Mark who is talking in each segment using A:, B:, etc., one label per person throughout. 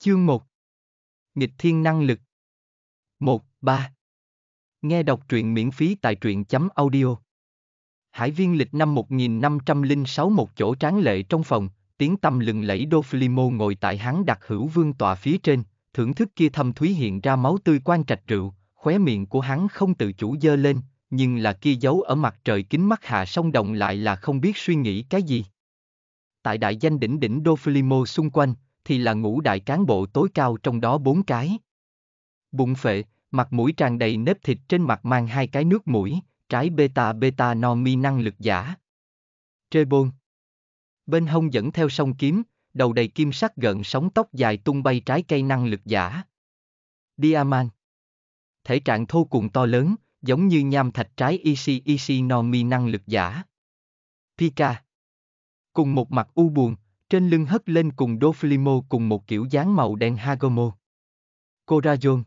A: Chương 1 Nghịch thiên năng lực 1. 3 Nghe đọc truyện miễn phí tại truyện chấm audio Hải viên lịch năm 1506 một chỗ tráng lệ trong phòng, tiếng tâm lừng lẫy Đô Flimo ngồi tại hắn đặt hữu vương tòa phía trên, thưởng thức kia thâm thúy hiện ra máu tươi quan trạch rượu, khóe miệng của hắn không tự chủ dơ lên, nhưng là kia giấu ở mặt trời kính mắt hạ sông động lại là không biết suy nghĩ cái gì. Tại đại danh đỉnh đỉnh Đô Flimo xung quanh, thì là ngũ đại cán bộ tối cao trong đó bốn cái. Bụng phệ, mặt mũi tràn đầy nếp thịt trên mặt mang hai cái nước mũi, trái beta beta no mi năng lực giả. Trê bôn. Bên hông dẫn theo song kiếm, đầu đầy kim sắc gợn sóng tóc dài tung bay trái cây năng lực giả. Diaman. Thể trạng thô cùng to lớn, giống như nham thạch trái Ishi Ishi no mi năng lực giả. Pika. Cùng một mặt u buồn, trên lưng hất lên cùng Doflimo cùng một kiểu dáng màu đen Hagomo. Corazon.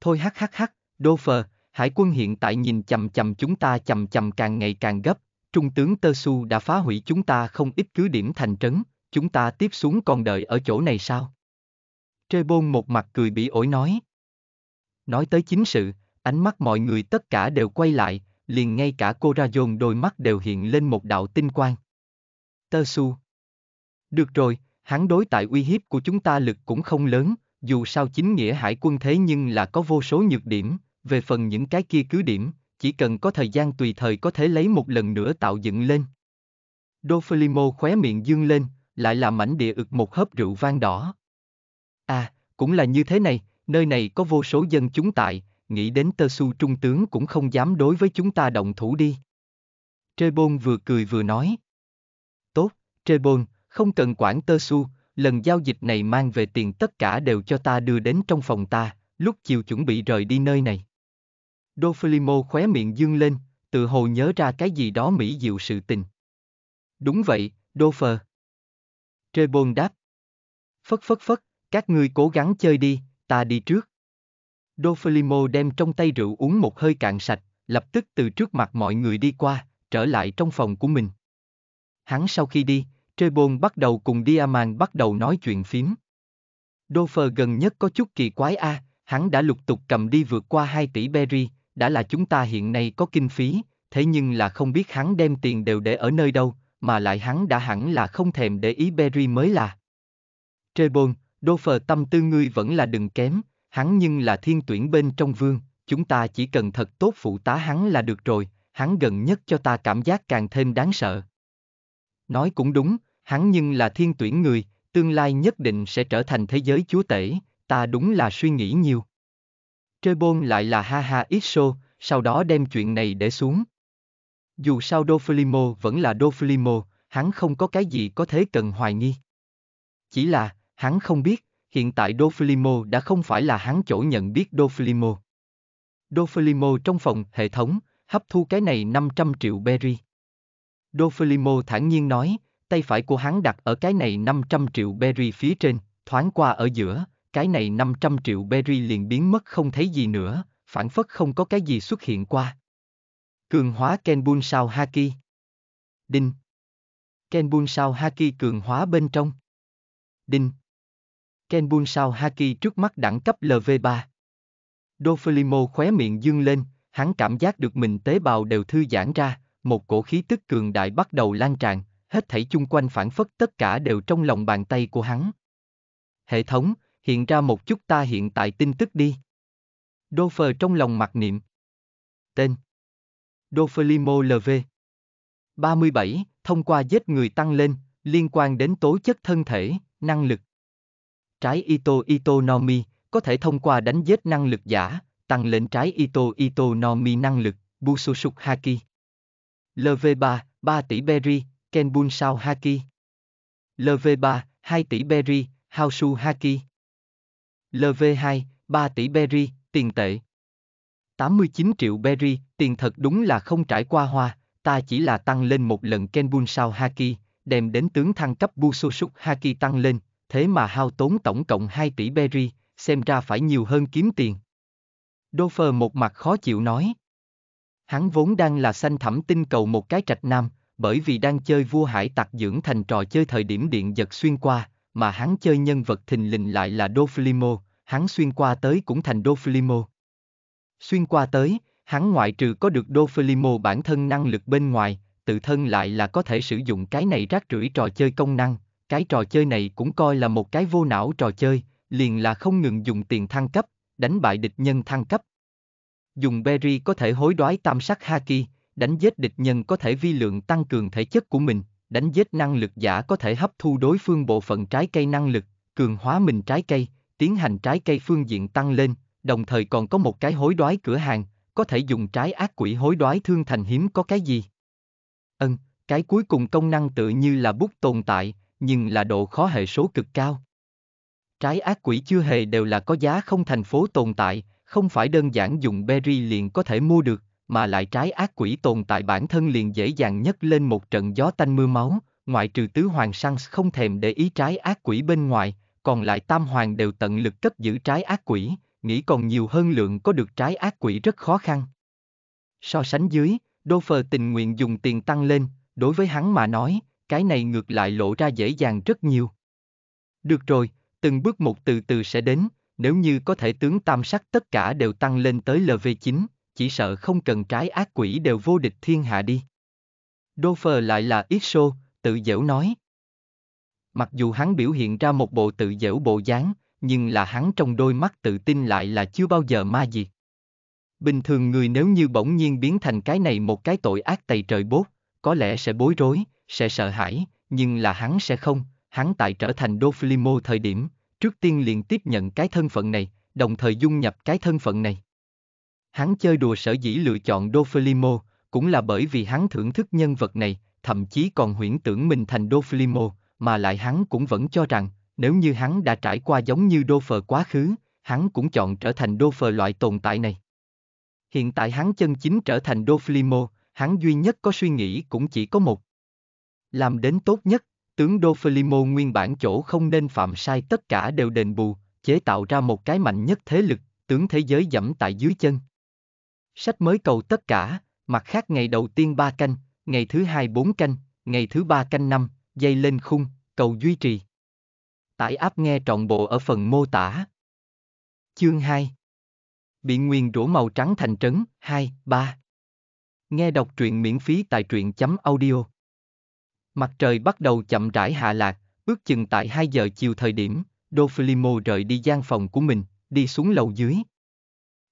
A: Thôi hắc hắc hắc, Dofer, hải quân hiện tại nhìn chầm chầm chúng ta chầm chầm càng ngày càng gấp, trung tướng Tơ Su đã phá hủy chúng ta không ít cứ điểm thành trấn, chúng ta tiếp xuống còn đợi ở chỗ này sao? Trebon một mặt cười bị ổi nói. Nói tới chính sự, ánh mắt mọi người tất cả đều quay lại, liền ngay cả Corazon đôi mắt đều hiện lên một đạo tinh quang. Tơ Su được rồi, hắn đối tại uy hiếp của chúng ta lực cũng không lớn, dù sao chính nghĩa hải quân thế nhưng là có vô số nhược điểm, về phần những cái kia cứ điểm, chỉ cần có thời gian tùy thời có thể lấy một lần nữa tạo dựng lên. Doflimo khóe miệng dương lên, lại là mảnh địa ực một hớp rượu vang đỏ. À, cũng là như thế này, nơi này có vô số dân chúng tại, nghĩ đến tơ su trung tướng cũng không dám đối với chúng ta động thủ đi. Trê Bôn vừa cười vừa nói. Tốt, Trê Bôn, không cần quản tơ su, lần giao dịch này mang về tiền tất cả đều cho ta đưa đến trong phòng ta, lúc chiều chuẩn bị rời đi nơi này. Dofilimo khóe miệng dương lên, tự hồ nhớ ra cái gì đó mỹ diệu sự tình. Đúng vậy, Dofer. Trebon đáp. Phất phất phất, các ngươi cố gắng chơi đi, ta đi trước. Dofilimo đem trong tay rượu uống một hơi cạn sạch, lập tức từ trước mặt mọi người đi qua, trở lại trong phòng của mình. Hắn sau khi đi, Trebon bắt đầu cùng Diamant bắt đầu nói chuyện phím. Dofer gần nhất có chút kỳ quái a, à, hắn đã lục tục cầm đi vượt qua 2 tỷ berry, đã là chúng ta hiện nay có kinh phí, thế nhưng là không biết hắn đem tiền đều để ở nơi đâu, mà lại hắn đã hẳn là không thèm để ý berry mới là. Trebon, Dofer tâm tư ngươi vẫn là đừng kém, hắn nhưng là thiên tuyển bên trong vương, chúng ta chỉ cần thật tốt phụ tá hắn là được rồi, hắn gần nhất cho ta cảm giác càng thêm đáng sợ. Nói cũng đúng, hắn nhưng là thiên tuyển người, tương lai nhất định sẽ trở thành thế giới chúa tể, ta đúng là suy nghĩ nhiều. Trê bôn lại là ha ha ít xô, sau đó đem chuyện này để xuống. Dù sao Doflimo vẫn là Doflimo, hắn không có cái gì có thế cần hoài nghi. Chỉ là, hắn không biết, hiện tại Doflimo đã không phải là hắn chỗ nhận biết Doflimo. Doflimo trong phòng, hệ thống, hấp thu cái này 500 triệu berry. Doflimo thản nhiên nói, tay phải của hắn đặt ở cái này 500 triệu berry phía trên, thoáng qua ở giữa, cái này 500 triệu berry liền biến mất không thấy gì nữa, phản phất không có cái gì xuất hiện qua. Cường hóa Kenbun sao Haki Đinh Kenbun sao Haki cường hóa bên trong Đinh Kenbun sao Haki trước mắt đẳng cấp LV3 Dofilimo khóe miệng dương lên, hắn cảm giác được mình tế bào đều thư giãn ra, một cổ khí tức cường đại bắt đầu lan tràn, hết thảy chung quanh phản phất tất cả đều trong lòng bàn tay của hắn. Hệ thống, hiện ra một chút ta hiện tại tin tức đi. Đô phờ trong lòng mặc niệm. Tên Đô phơ limo LV 37. Thông qua giết người tăng lên, liên quan đến tố chất thân thể, năng lực. Trái Ito Ito Nomi, có thể thông qua đánh giết năng lực giả, tăng lên trái Ito Ito Nomi năng lực, Bususuk Haki. LV3, 3 tỷ berry, Kenbun Sao Haki. LV3, 2 tỷ Berry, Haosu Haki. LV2, 3 tỷ Berry, tiền tệ. 89 triệu Berry, tiền thật đúng là không trải qua hoa, ta chỉ là tăng lên một lần Kenbun Sao Haki, đem đến tướng thăng cấp Busoshuk Haki tăng lên, thế mà hao tốn tổng cộng 2 tỷ Berry, xem ra phải nhiều hơn kiếm tiền. Đô một mặt khó chịu nói. Hắn vốn đang là xanh thẳm tinh cầu một cái trạch nam, bởi vì đang chơi vua hải tặc dưỡng thành trò chơi thời điểm điện giật xuyên qua, mà hắn chơi nhân vật thình lình lại là Doflimo, hắn xuyên qua tới cũng thành Doflimo. Xuyên qua tới, hắn ngoại trừ có được Doflimo bản thân năng lực bên ngoài, tự thân lại là có thể sử dụng cái này rác rưởi trò chơi công năng, cái trò chơi này cũng coi là một cái vô não trò chơi, liền là không ngừng dùng tiền thăng cấp, đánh bại địch nhân thăng cấp. Dùng Berry có thể hối đoái tam sắc Haki, đánh giết địch nhân có thể vi lượng tăng cường thể chất của mình, đánh giết năng lực giả có thể hấp thu đối phương bộ phận trái cây năng lực, cường hóa mình trái cây, tiến hành trái cây phương diện tăng lên, đồng thời còn có một cái hối đoái cửa hàng, có thể dùng trái ác quỷ hối đoái thương thành hiếm có cái gì. Ân, ừ, cái cuối cùng công năng tự như là bút tồn tại, nhưng là độ khó hệ số cực cao. Trái ác quỷ chưa hề đều là có giá không thành phố tồn tại, không phải đơn giản dùng berry liền có thể mua được, mà lại trái ác quỷ tồn tại bản thân liền dễ dàng nhất lên một trận gió tanh mưa máu, ngoại trừ tứ hoàng sang không thèm để ý trái ác quỷ bên ngoài, còn lại tam hoàng đều tận lực cất giữ trái ác quỷ, nghĩ còn nhiều hơn lượng có được trái ác quỷ rất khó khăn. So sánh dưới, Đô Phờ tình nguyện dùng tiền tăng lên, đối với hắn mà nói, cái này ngược lại lộ ra dễ dàng rất nhiều. Được rồi, từng bước một từ từ sẽ đến, nếu như có thể tướng tam sắc tất cả đều tăng lên tới LV9, chỉ sợ không cần trái ác quỷ đều vô địch thiên hạ đi. Dofer lại là ít tự dễu nói. Mặc dù hắn biểu hiện ra một bộ tự dễu bộ dáng, nhưng là hắn trong đôi mắt tự tin lại là chưa bao giờ ma gì. Bình thường người nếu như bỗng nhiên biến thành cái này một cái tội ác tày trời bốt, có lẽ sẽ bối rối, sẽ sợ hãi, nhưng là hắn sẽ không, hắn tại trở thành Doflimo thời điểm, trước tiên liền tiếp nhận cái thân phận này, đồng thời dung nhập cái thân phận này hắn chơi đùa sở dĩ lựa chọn Doflimo, cũng là bởi vì hắn thưởng thức nhân vật này, thậm chí còn huyễn tưởng mình thành Doflimo, mà lại hắn cũng vẫn cho rằng, nếu như hắn đã trải qua giống như đô quá khứ, hắn cũng chọn trở thành đô loại tồn tại này. Hiện tại hắn chân chính trở thành đô hắn duy nhất có suy nghĩ cũng chỉ có một. Làm đến tốt nhất, tướng đô nguyên bản chỗ không nên phạm sai tất cả đều đền bù, chế tạo ra một cái mạnh nhất thế lực, tướng thế giới dẫm tại dưới chân. Sách mới cầu tất cả, mặt khác ngày đầu tiên 3 canh, ngày thứ hai 4 canh, ngày thứ ba canh 5, dây lên khung, cầu duy trì. Tải app nghe trọn bộ ở phần mô tả. Chương 2 Bị nguyền rủa màu trắng thành trấn 2, 3 Nghe đọc truyện miễn phí tại truyện.audio Mặt trời bắt đầu chậm rãi hạ lạc, ước chừng tại 2 giờ chiều thời điểm, Dofilimo rời đi gian phòng của mình, đi xuống lầu dưới.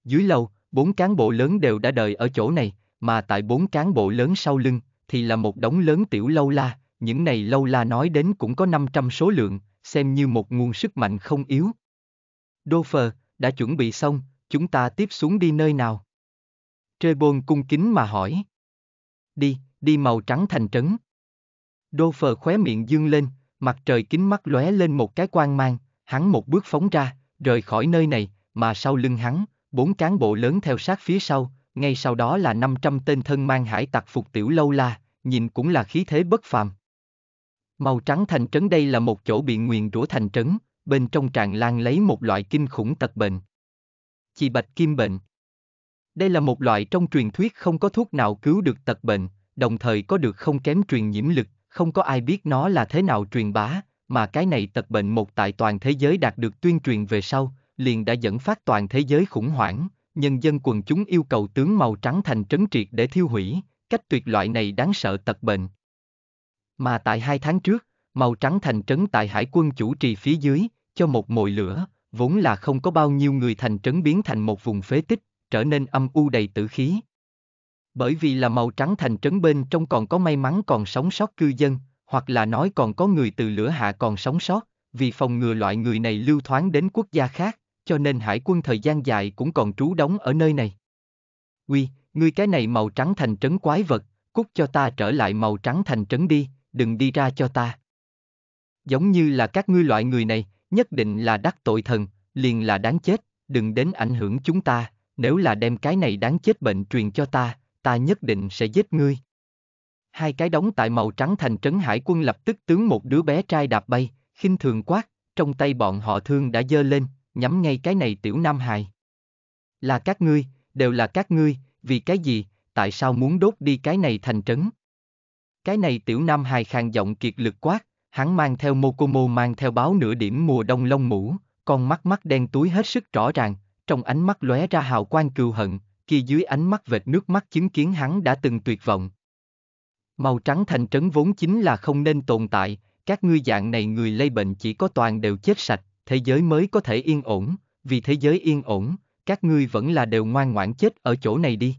A: Dưới lầu, Bốn cán bộ lớn đều đã đợi ở chỗ này, mà tại bốn cán bộ lớn sau lưng, thì là một đống lớn tiểu lâu la, những này lâu la nói đến cũng có 500 số lượng, xem như một nguồn sức mạnh không yếu. Đô phờ, đã chuẩn bị xong, chúng ta tiếp xuống đi nơi nào? Trê Bôn cung kính mà hỏi. Đi, đi màu trắng thành trấn. Đô phờ khóe miệng dương lên, mặt trời kính mắt lóe lên một cái quang mang, hắn một bước phóng ra, rời khỏi nơi này, mà sau lưng hắn, bốn cán bộ lớn theo sát phía sau, ngay sau đó là 500 tên thân mang hải tặc phục tiểu lâu la, nhìn cũng là khí thế bất phàm. Màu trắng thành trấn đây là một chỗ bị nguyền rủa thành trấn, bên trong tràn lan lấy một loại kinh khủng tật bệnh. Chị bạch kim bệnh. Đây là một loại trong truyền thuyết không có thuốc nào cứu được tật bệnh, đồng thời có được không kém truyền nhiễm lực, không có ai biết nó là thế nào truyền bá, mà cái này tật bệnh một tại toàn thế giới đạt được tuyên truyền về sau, liền đã dẫn phát toàn thế giới khủng hoảng, nhân dân quần chúng yêu cầu tướng màu trắng thành trấn triệt để thiêu hủy, cách tuyệt loại này đáng sợ tật bệnh. Mà tại hai tháng trước, màu trắng thành trấn tại hải quân chủ trì phía dưới, cho một mồi lửa, vốn là không có bao nhiêu người thành trấn biến thành một vùng phế tích, trở nên âm u đầy tử khí. Bởi vì là màu trắng thành trấn bên trong còn có may mắn còn sống sót cư dân, hoặc là nói còn có người từ lửa hạ còn sống sót, vì phòng ngừa loại người này lưu thoáng đến quốc gia khác, cho nên hải quân thời gian dài cũng còn trú đóng ở nơi này. Quy, ngươi cái này màu trắng thành trấn quái vật, cút cho ta trở lại màu trắng thành trấn đi, đừng đi ra cho ta. Giống như là các ngươi loại người này, nhất định là đắc tội thần, liền là đáng chết, đừng đến ảnh hưởng chúng ta, nếu là đem cái này đáng chết bệnh truyền cho ta, ta nhất định sẽ giết ngươi. Hai cái đóng tại màu trắng thành trấn hải quân lập tức tướng một đứa bé trai đạp bay, khinh thường quát, trong tay bọn họ thương đã dơ lên, nhắm ngay cái này tiểu nam hài. Là các ngươi, đều là các ngươi, vì cái gì, tại sao muốn đốt đi cái này thành trấn? Cái này tiểu nam hài khàn giọng kiệt lực quát, hắn mang theo Mokomo mang theo báo nửa điểm mùa đông lông mũ, con mắt mắt đen túi hết sức rõ ràng, trong ánh mắt lóe ra hào quang cừu hận, kia dưới ánh mắt vệt nước mắt chứng kiến hắn đã từng tuyệt vọng. Màu trắng thành trấn vốn chính là không nên tồn tại, các ngươi dạng này người lây bệnh chỉ có toàn đều chết sạch, thế giới mới có thể yên ổn, vì thế giới yên ổn, các ngươi vẫn là đều ngoan ngoãn chết ở chỗ này đi.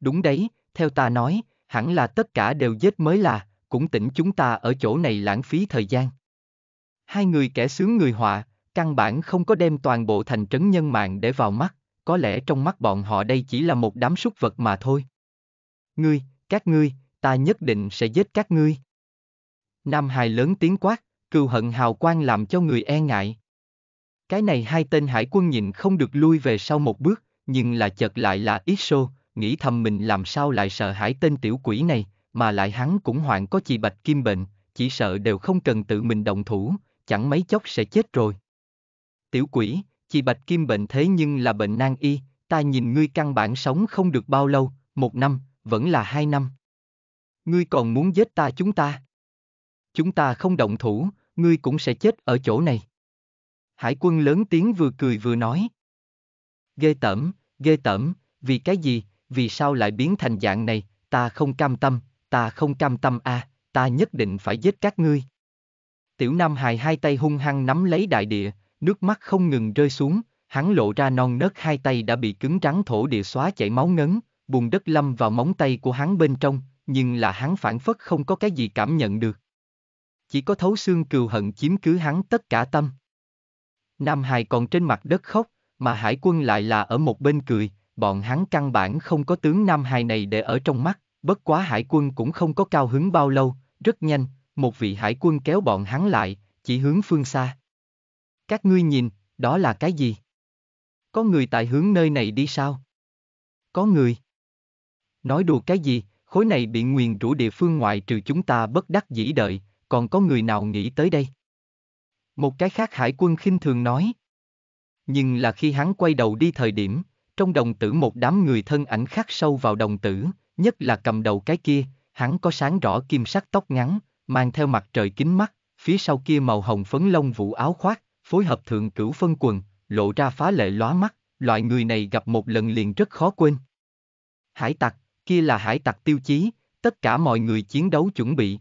A: Đúng đấy, theo ta nói, hẳn là tất cả đều chết mới là, cũng tỉnh chúng ta ở chỗ này lãng phí thời gian. Hai người kẻ sướng người họa, căn bản không có đem toàn bộ thành trấn nhân mạng để vào mắt, có lẽ trong mắt bọn họ đây chỉ là một đám súc vật mà thôi. Ngươi, các ngươi, ta nhất định sẽ giết các ngươi. Nam hài lớn tiếng quát, cừu hận hào quang làm cho người e ngại. Cái này hai tên hải quân nhìn không được lui về sau một bước, nhưng là chợt lại là ít xô, nghĩ thầm mình làm sao lại sợ hãi tên tiểu quỷ này, mà lại hắn cũng hoạn có chị bạch kim bệnh, chỉ sợ đều không cần tự mình động thủ, chẳng mấy chốc sẽ chết rồi. Tiểu quỷ, chị bạch kim bệnh thế nhưng là bệnh nan y, ta nhìn ngươi căn bản sống không được bao lâu, một năm, vẫn là hai năm. Ngươi còn muốn giết ta chúng ta? Chúng ta không động thủ, ngươi cũng sẽ chết ở chỗ này. Hải quân lớn tiếng vừa cười vừa nói. Ghê tẩm, ghê tẩm, vì cái gì, vì sao lại biến thành dạng này, ta không cam tâm, ta không cam tâm a, à, ta nhất định phải giết các ngươi. Tiểu Nam Hài hai tay hung hăng nắm lấy đại địa, nước mắt không ngừng rơi xuống, hắn lộ ra non nớt hai tay đã bị cứng rắn thổ địa xóa chảy máu ngấn, bùn đất lâm vào móng tay của hắn bên trong, nhưng là hắn phản phất không có cái gì cảm nhận được chỉ có thấu xương cừu hận chiếm cứ hắn tất cả tâm. Nam hài còn trên mặt đất khóc, mà hải quân lại là ở một bên cười, bọn hắn căn bản không có tướng Nam hài này để ở trong mắt, bất quá hải quân cũng không có cao hứng bao lâu, rất nhanh, một vị hải quân kéo bọn hắn lại, chỉ hướng phương xa. Các ngươi nhìn, đó là cái gì? Có người tại hướng nơi này đi sao? Có người. Nói đùa cái gì, khối này bị nguyền rủ địa phương ngoại trừ chúng ta bất đắc dĩ đợi, còn có người nào nghĩ tới đây? Một cái khác hải quân khinh thường nói. Nhưng là khi hắn quay đầu đi thời điểm, trong đồng tử một đám người thân ảnh khắc sâu vào đồng tử, nhất là cầm đầu cái kia, hắn có sáng rõ kim sắc tóc ngắn, mang theo mặt trời kính mắt, phía sau kia màu hồng phấn lông vũ áo khoác, phối hợp thượng cửu phân quần, lộ ra phá lệ lóa mắt, loại người này gặp một lần liền rất khó quên. Hải tặc, kia là hải tặc tiêu chí, tất cả mọi người chiến đấu chuẩn bị,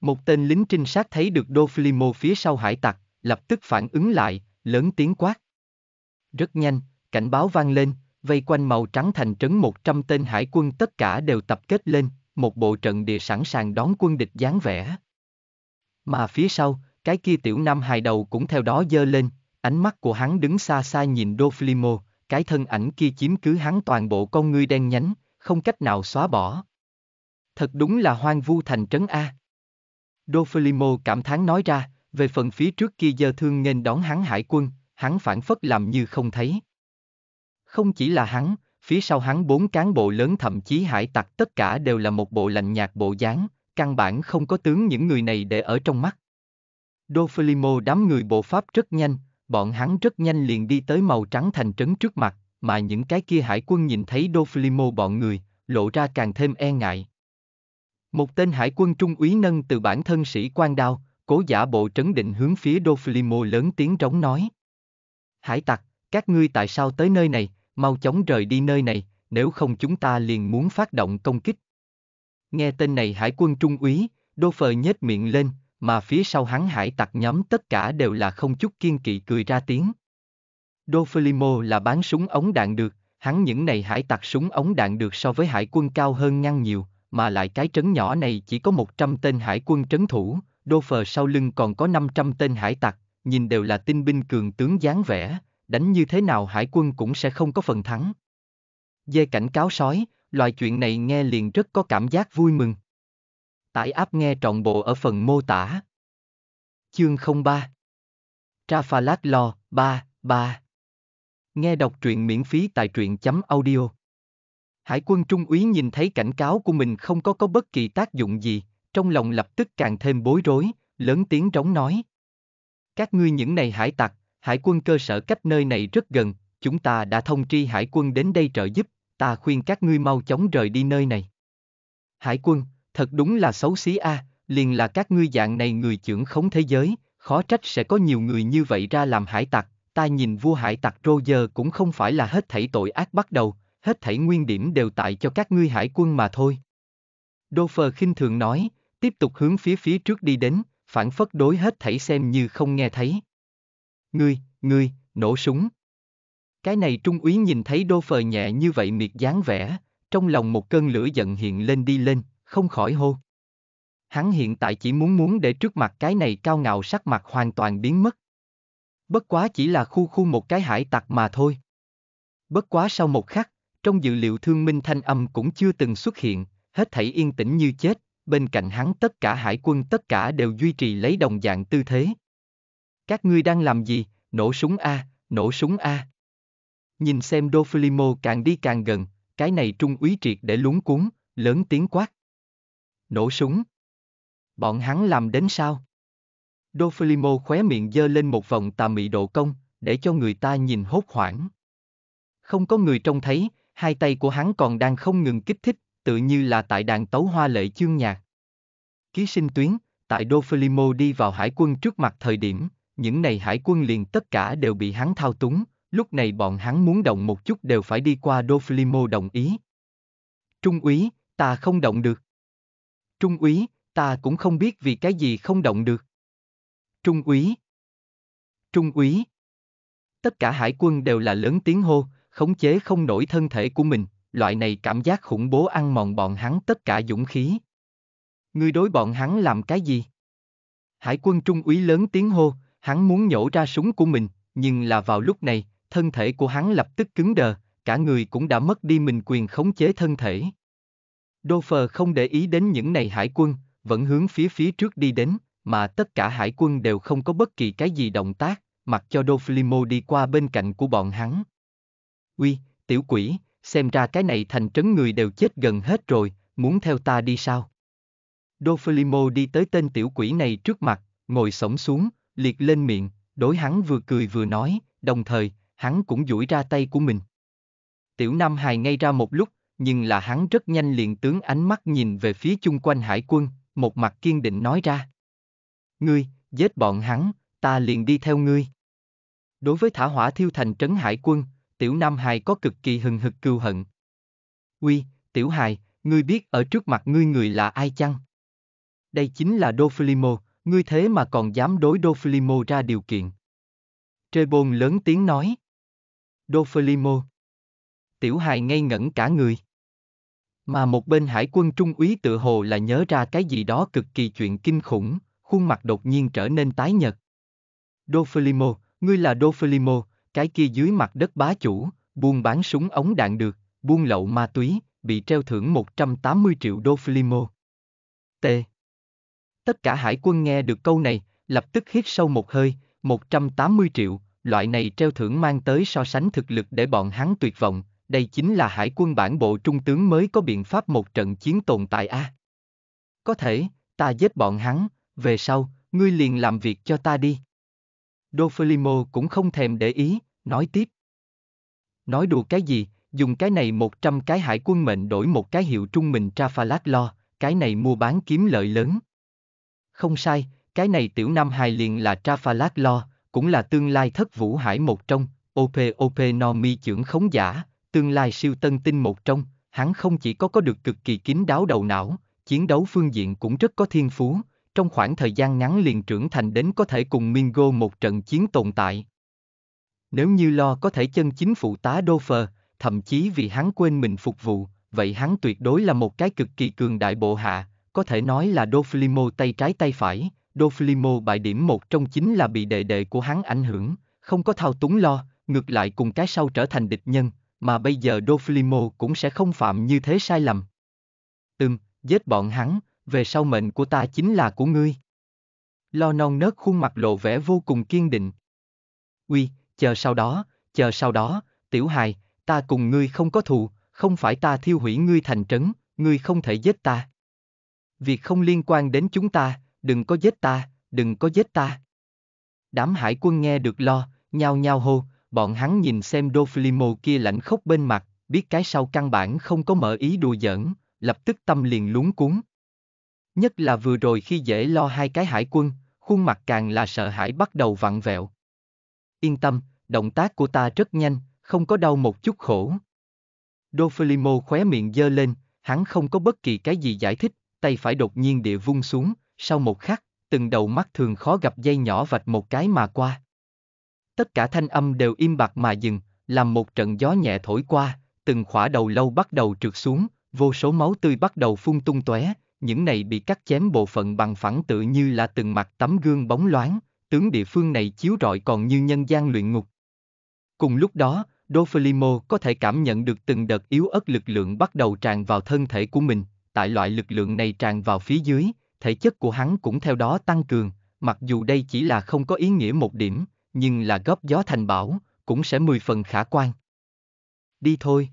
A: một tên lính trinh sát thấy được Doflimo phía sau hải tặc, lập tức phản ứng lại, lớn tiếng quát. Rất nhanh, cảnh báo vang lên, vây quanh màu trắng thành trấn 100 tên hải quân tất cả đều tập kết lên, một bộ trận địa sẵn sàng đón quân địch dáng vẻ. Mà phía sau, cái kia tiểu nam hài đầu cũng theo đó dơ lên, ánh mắt của hắn đứng xa xa nhìn Doflimo, cái thân ảnh kia chiếm cứ hắn toàn bộ con ngươi đen nhánh, không cách nào xóa bỏ. Thật đúng là hoang vu thành trấn A. Dofilimo cảm thán nói ra, về phần phía trước kia giờ thương nên đón hắn hải quân, hắn phản phất làm như không thấy. Không chỉ là hắn, phía sau hắn bốn cán bộ lớn thậm chí hải tặc tất cả đều là một bộ lạnh nhạt bộ dáng, căn bản không có tướng những người này để ở trong mắt. Dofilimo đám người bộ Pháp rất nhanh, bọn hắn rất nhanh liền đi tới màu trắng thành trấn trước mặt, mà những cái kia hải quân nhìn thấy Dofilimo bọn người, lộ ra càng thêm e ngại. Một tên hải quân trung úy nâng từ bản thân sĩ quan đao, cố giả bộ trấn định hướng phía Doflimo lớn tiếng trống nói. Hải tặc, các ngươi tại sao tới nơi này, mau chóng rời đi nơi này, nếu không chúng ta liền muốn phát động công kích. Nghe tên này hải quân trung úy, Đô Phờ nhếch miệng lên, mà phía sau hắn hải tặc nhóm tất cả đều là không chút kiên kỵ cười ra tiếng. Đô Phlimo là bán súng ống đạn được, hắn những này hải tặc súng ống đạn được so với hải quân cao hơn ngăn nhiều, mà lại cái trấn nhỏ này chỉ có 100 tên hải quân trấn thủ, đô phờ sau lưng còn có 500 tên hải tặc, nhìn đều là tinh binh cường tướng dáng vẻ, đánh như thế nào hải quân cũng sẽ không có phần thắng. Dê cảnh cáo sói, loài chuyện này nghe liền rất có cảm giác vui mừng. Tải áp nghe trọn bộ ở phần mô tả. Chương 03 Trafalgar lo, 3, 3 Nghe đọc truyện miễn phí tại truyện chấm audio. Hải quân Trung úy nhìn thấy cảnh cáo của mình không có có bất kỳ tác dụng gì, trong lòng lập tức càng thêm bối rối, lớn tiếng trống nói. Các ngươi những này hải tặc, hải quân cơ sở cách nơi này rất gần, chúng ta đã thông tri hải quân đến đây trợ giúp, ta khuyên các ngươi mau chóng rời đi nơi này. Hải quân, thật đúng là xấu xí a, à, liền là các ngươi dạng này người trưởng khống thế giới, khó trách sẽ có nhiều người như vậy ra làm hải tặc, ta nhìn vua hải tặc Roger cũng không phải là hết thảy tội ác bắt đầu, hết thảy nguyên điểm đều tại cho các ngươi hải quân mà thôi. Đô Phờ khinh thường nói, tiếp tục hướng phía phía trước đi đến, phản phất đối hết thảy xem như không nghe thấy. Ngươi, ngươi, nổ súng. Cái này trung úy nhìn thấy đô phờ nhẹ như vậy miệt dáng vẻ, trong lòng một cơn lửa giận hiện lên đi lên, không khỏi hô. Hắn hiện tại chỉ muốn muốn để trước mặt cái này cao ngạo sắc mặt hoàn toàn biến mất. Bất quá chỉ là khu khu một cái hải tặc mà thôi. Bất quá sau một khắc, trong dự liệu thương minh thanh âm cũng chưa từng xuất hiện, hết thảy yên tĩnh như chết, bên cạnh hắn tất cả hải quân tất cả đều duy trì lấy đồng dạng tư thế. Các ngươi đang làm gì, nổ súng A, nổ súng A. Nhìn xem Dofilimo càng đi càng gần, cái này trung úy triệt để lúng cuốn, lớn tiếng quát. Nổ súng. Bọn hắn làm đến sao? Dofilimo khóe miệng dơ lên một vòng tà mị độ công, để cho người ta nhìn hốt hoảng. Không có người trông thấy, hai tay của hắn còn đang không ngừng kích thích, tự như là tại đàn tấu hoa lệ chương nhạc. Ký sinh tuyến, tại Đô đi vào hải quân trước mặt thời điểm, những này hải quân liền tất cả đều bị hắn thao túng, lúc này bọn hắn muốn động một chút đều phải đi qua Đô đồng ý. Trung úy, ta không động được. Trung úy, ta cũng không biết vì cái gì không động được. Trung úy. Trung úy. Tất cả hải quân đều là lớn tiếng hô, khống chế không nổi thân thể của mình, loại này cảm giác khủng bố ăn mòn bọn hắn tất cả dũng khí. Ngươi đối bọn hắn làm cái gì? Hải quân trung úy lớn tiếng hô, hắn muốn nhổ ra súng của mình, nhưng là vào lúc này, thân thể của hắn lập tức cứng đờ, cả người cũng đã mất đi mình quyền khống chế thân thể. Đô Phờ không để ý đến những này hải quân, vẫn hướng phía phía trước đi đến, mà tất cả hải quân đều không có bất kỳ cái gì động tác, mặc cho Đô Flimo đi qua bên cạnh của bọn hắn uy, tiểu quỷ, xem ra cái này thành trấn người đều chết gần hết rồi, muốn theo ta đi sao? Doflimo đi tới tên tiểu quỷ này trước mặt, ngồi sổng xuống, liệt lên miệng, đối hắn vừa cười vừa nói, đồng thời, hắn cũng duỗi ra tay của mình. Tiểu Nam Hài ngay ra một lúc, nhưng là hắn rất nhanh liền tướng ánh mắt nhìn về phía chung quanh hải quân, một mặt kiên định nói ra. Ngươi, giết bọn hắn, ta liền đi theo ngươi. Đối với thả hỏa thiêu thành trấn hải quân, tiểu nam hài có cực kỳ hừng hực cưu hận. Uy, tiểu hài, ngươi biết ở trước mặt ngươi người là ai chăng? Đây chính là Doflimo, ngươi thế mà còn dám đối Doflimo ra điều kiện. Trê bồn lớn tiếng nói. Doflimo. Tiểu hài ngây ngẩn cả người. Mà một bên hải quân trung úy tự hồ là nhớ ra cái gì đó cực kỳ chuyện kinh khủng, khuôn mặt đột nhiên trở nên tái nhật. Doflimo, ngươi là Doflimo, cái kia dưới mặt đất bá chủ, buôn bán súng ống đạn được, buôn lậu ma túy, bị treo thưởng 180 triệu đô flimo. T. Tất cả hải quân nghe được câu này, lập tức hít sâu một hơi, 180 triệu, loại này treo thưởng mang tới so sánh thực lực để bọn hắn tuyệt vọng, đây chính là hải quân bản bộ trung tướng mới có biện pháp một trận chiến tồn tại a. Có thể, ta giết bọn hắn, về sau, ngươi liền làm việc cho ta đi. Đô cũng không thèm để ý, nói tiếp. Nói đùa cái gì, dùng cái này 100 cái hải quân mệnh đổi một cái hiệu trung mình Trafalgar lo, cái này mua bán kiếm lợi lớn. Không sai, cái này tiểu Nam Hài liền là Trafalgar lo, cũng là tương lai thất vũ hải một trong, op no mi trưởng khống giả, tương lai siêu tân tinh một trong, hắn không chỉ có có được cực kỳ kín đáo đầu não, chiến đấu phương diện cũng rất có thiên phú, trong khoảng thời gian ngắn liền trưởng thành đến có thể cùng Mingo một trận chiến tồn tại. Nếu như lo có thể chân chính phụ tá Dofer, thậm chí vì hắn quên mình phục vụ, vậy hắn tuyệt đối là một cái cực kỳ cường đại bộ hạ, có thể nói là đô tay trái tay phải, đô bại điểm một trong chính là bị đệ đệ của hắn ảnh hưởng, không có thao túng lo, ngược lại cùng cái sau trở thành địch nhân, mà bây giờ đô cũng sẽ không phạm như thế sai lầm. Ừm, giết bọn hắn, về sau mệnh của ta chính là của ngươi. Lo non nớt khuôn mặt lộ vẻ vô cùng kiên định. Uy, chờ sau đó, chờ sau đó, tiểu hài, ta cùng ngươi không có thù, không phải ta thiêu hủy ngươi thành trấn, ngươi không thể giết ta. Việc không liên quan đến chúng ta, đừng có giết ta, đừng có giết ta. Đám hải quân nghe được lo, nhao nhao hô, bọn hắn nhìn xem Doflimo kia lạnh khóc bên mặt, biết cái sau căn bản không có mở ý đùa giỡn, lập tức tâm liền lúng cuốn. Nhất là vừa rồi khi dễ lo hai cái hải quân, khuôn mặt càng là sợ hãi bắt đầu vặn vẹo, Yên tâm, động tác của ta rất nhanh, không có đau một chút khổ. Dofelimo khóe miệng dơ lên, hắn không có bất kỳ cái gì giải thích, tay phải đột nhiên địa vung xuống, sau một khắc, từng đầu mắt thường khó gặp dây nhỏ vạch một cái mà qua. Tất cả thanh âm đều im bặt mà dừng, làm một trận gió nhẹ thổi qua, từng khỏa đầu lâu bắt đầu trượt xuống, vô số máu tươi bắt đầu phun tung tóe, những này bị cắt chém bộ phận bằng phẳng tự như là từng mặt tấm gương bóng loáng, tướng địa phương này chiếu rọi còn như nhân gian luyện ngục. Cùng lúc đó, Dofalimo có thể cảm nhận được từng đợt yếu ớt lực lượng bắt đầu tràn vào thân thể của mình, tại loại lực lượng này tràn vào phía dưới, thể chất của hắn cũng theo đó tăng cường, mặc dù đây chỉ là không có ý nghĩa một điểm, nhưng là góp gió thành bão, cũng sẽ mười phần khả quan. Đi thôi.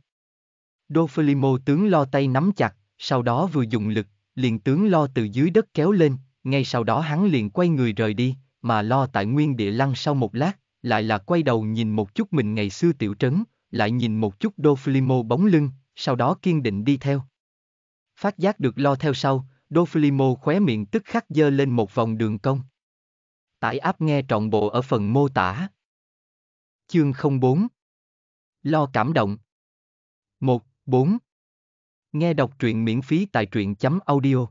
A: Dofalimo tướng lo tay nắm chặt, sau đó vừa dùng lực, liền tướng lo từ dưới đất kéo lên, ngay sau đó hắn liền quay người rời đi, mà lo tại nguyên địa lăng sau một lát, lại là quay đầu nhìn một chút mình ngày xưa tiểu trấn, lại nhìn một chút Doflimo bóng lưng, sau đó kiên định đi theo. Phát giác được lo theo sau, Doflimo khóe miệng tức khắc dơ lên một vòng đường cong. Tải áp nghe trọn bộ ở phần mô tả. Chương 04 Lo cảm động 1. 4 Nghe đọc truyện miễn phí tại truyện chấm audio.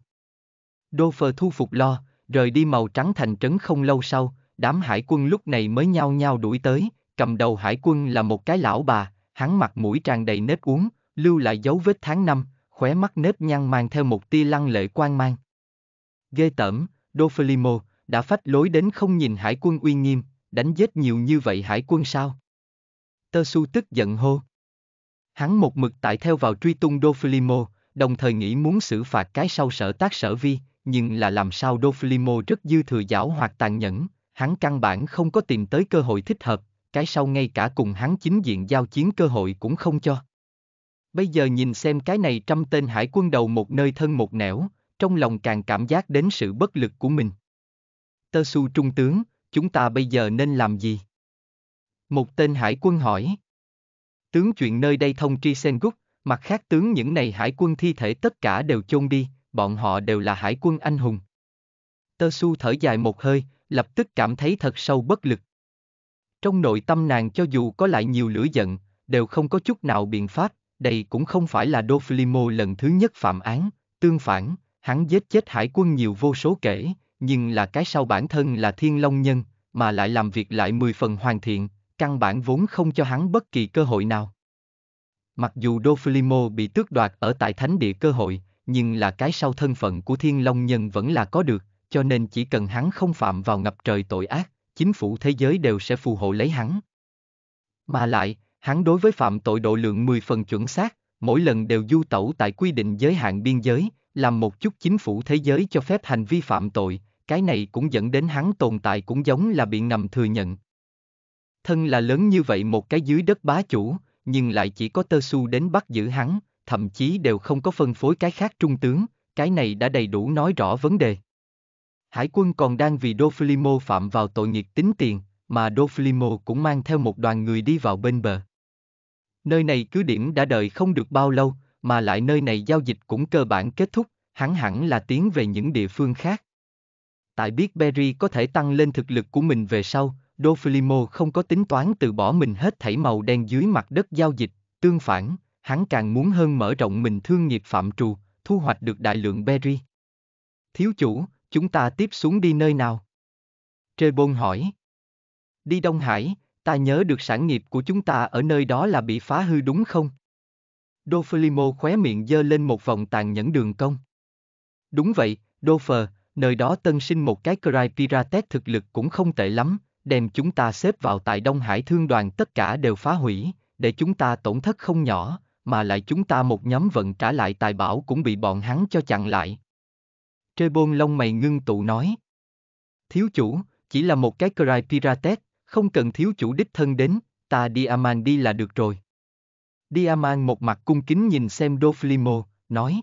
A: Đô phờ thu phục lo, Rời đi màu trắng thành trấn không lâu sau, đám hải quân lúc này mới nhao nhao đuổi tới, cầm đầu hải quân là một cái lão bà, hắn mặt mũi tràn đầy nếp uống, lưu lại dấu vết tháng năm, khóe mắt nếp nhăn mang theo một tia lăng lệ quan mang. Ghê tởm, Dofelimo, đã phách lối đến không nhìn hải quân uy nghiêm, đánh giết nhiều như vậy hải quân sao? Tơ su tức giận hô. Hắn một mực tại theo vào truy tung Dofelimo, đồng thời nghĩ muốn xử phạt cái sau sở tác sở vi, nhưng là làm sao Doflimo rất dư thừa giảo hoặc tàn nhẫn, hắn căn bản không có tìm tới cơ hội thích hợp, cái sau ngay cả cùng hắn chính diện giao chiến cơ hội cũng không cho. Bây giờ nhìn xem cái này trăm tên hải quân đầu một nơi thân một nẻo, trong lòng càng cảm giác đến sự bất lực của mình. Tơ su trung tướng, chúng ta bây giờ nên làm gì? Một tên hải quân hỏi. Tướng chuyện nơi đây thông tri sen gúc, mặt khác tướng những này hải quân thi thể tất cả đều chôn đi, bọn họ đều là hải quân anh hùng. Tơ su thở dài một hơi, lập tức cảm thấy thật sâu bất lực. Trong nội tâm nàng cho dù có lại nhiều lửa giận, đều không có chút nào biện pháp, đây cũng không phải là Doflimo lần thứ nhất phạm án, tương phản, hắn giết chết hải quân nhiều vô số kể, nhưng là cái sau bản thân là thiên long nhân, mà lại làm việc lại mười phần hoàn thiện, căn bản vốn không cho hắn bất kỳ cơ hội nào. Mặc dù Doflimo bị tước đoạt ở tại thánh địa cơ hội, nhưng là cái sau thân phận của thiên long nhân vẫn là có được, cho nên chỉ cần hắn không phạm vào ngập trời tội ác, chính phủ thế giới đều sẽ phù hộ lấy hắn. Mà lại, hắn đối với phạm tội độ lượng 10 phần chuẩn xác, mỗi lần đều du tẩu tại quy định giới hạn biên giới, làm một chút chính phủ thế giới cho phép hành vi phạm tội, cái này cũng dẫn đến hắn tồn tại cũng giống là bị ngầm thừa nhận. Thân là lớn như vậy một cái dưới đất bá chủ, nhưng lại chỉ có tơ su đến bắt giữ hắn, thậm chí đều không có phân phối cái khác trung tướng, cái này đã đầy đủ nói rõ vấn đề. Hải quân còn đang vì Doflimo phạm vào tội nghiệt tính tiền, mà Doflimo cũng mang theo một đoàn người đi vào bên bờ. Nơi này cứ điểm đã đợi không được bao lâu, mà lại nơi này giao dịch cũng cơ bản kết thúc, hắn hẳn là tiến về những địa phương khác. Tại biết Berry có thể tăng lên thực lực của mình về sau, Doflimo không có tính toán từ bỏ mình hết thảy màu đen dưới mặt đất giao dịch, tương phản, hắn càng muốn hơn mở rộng mình thương nghiệp phạm trù, thu hoạch được đại lượng berry. Thiếu chủ, chúng ta tiếp xuống đi nơi nào? Trê Bôn hỏi. Đi Đông Hải, ta nhớ được sản nghiệp của chúng ta ở nơi đó là bị phá hư đúng không? Đô Phlimo khóe miệng dơ lên một vòng tàn nhẫn đường cong. Đúng vậy, Đô Phờ, nơi đó tân sinh một cái Cry Pirates thực lực cũng không tệ lắm, đem chúng ta xếp vào tại Đông Hải thương đoàn tất cả đều phá hủy, để chúng ta tổn thất không nhỏ, mà lại chúng ta một nhóm vận trả lại tài bảo cũng bị bọn hắn cho chặn lại. Trê bôn lông mày ngưng tụ nói. Thiếu chủ, chỉ là một cái cry pirate, không cần thiếu chủ đích thân đến, ta đi đi là được rồi. Đi một mặt cung kính nhìn xem Doflimo, nói.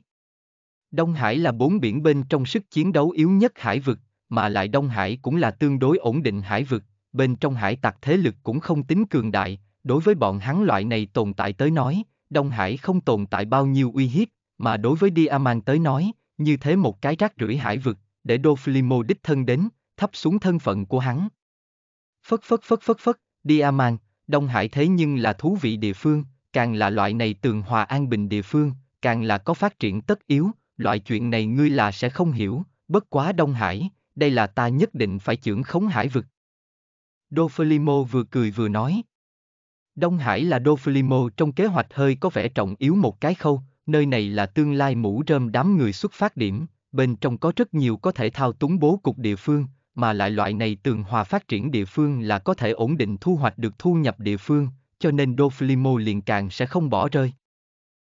A: Đông Hải là bốn biển bên trong sức chiến đấu yếu nhất hải vực, mà lại Đông Hải cũng là tương đối ổn định hải vực, bên trong hải tặc thế lực cũng không tính cường đại, đối với bọn hắn loại này tồn tại tới nói, Đông Hải không tồn tại bao nhiêu uy hiếp, mà đối với Diamant tới nói, như thế một cái rác rưởi hải vực, để Doflimo đích thân đến, thấp xuống thân phận của hắn. Phất phất phất phất phất, Diamant, Đông Hải thế nhưng là thú vị địa phương, càng là loại này tường hòa an bình địa phương, càng là có phát triển tất yếu, loại chuyện này ngươi là sẽ không hiểu, bất quá Đông Hải, đây là ta nhất định phải trưởng khống hải vực. Doflimo vừa cười vừa nói. Đông Hải là Doflimo trong kế hoạch hơi có vẻ trọng yếu một cái khâu, nơi này là tương lai mũ rơm đám người xuất phát điểm, bên trong có rất nhiều có thể thao túng bố cục địa phương, mà lại loại này tường hòa phát triển địa phương là có thể ổn định thu hoạch được thu nhập địa phương, cho nên Doflimo liền càng sẽ không bỏ rơi.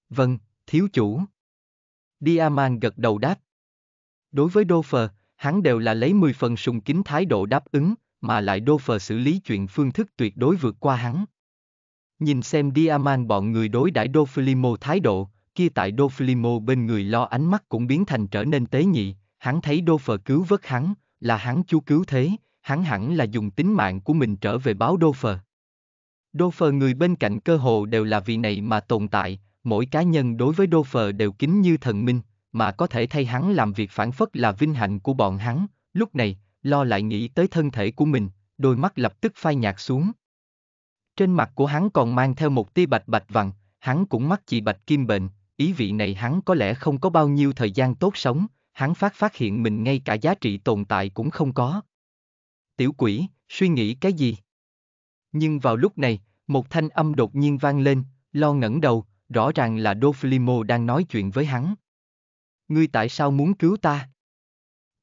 A: Vâng, thiếu chủ. Diamant gật đầu đáp. Đối với Dofer, hắn đều là lấy 10 phần sùng kính thái độ đáp ứng, mà lại Dofer xử lý chuyện phương thức tuyệt đối vượt qua hắn. Nhìn xem Diamant bọn người đối đãi Dofilimo thái độ, kia tại Dofilimo bên người lo ánh mắt cũng biến thành trở nên tế nhị, hắn thấy Đô cứu vớt hắn, là hắn chú cứu thế, hắn hẳn là dùng tính mạng của mình trở về báo Đô Phờ. người bên cạnh cơ hồ đều là vị này mà tồn tại, mỗi cá nhân đối với Đô đều kính như thần minh, mà có thể thay hắn làm việc phản phất là vinh hạnh của bọn hắn, lúc này, lo lại nghĩ tới thân thể của mình, đôi mắt lập tức phai nhạt xuống. Trên mặt của hắn còn mang theo một tia bạch bạch vằn, hắn cũng mắc chị bạch kim bệnh, ý vị này hắn có lẽ không có bao nhiêu thời gian tốt sống, hắn phát phát hiện mình ngay cả giá trị tồn tại cũng không có. Tiểu quỷ, suy nghĩ cái gì? Nhưng vào lúc này, một thanh âm đột nhiên vang lên, lo ngẩng đầu, rõ ràng là Doflimo đang nói chuyện với hắn. Ngươi tại sao muốn cứu ta?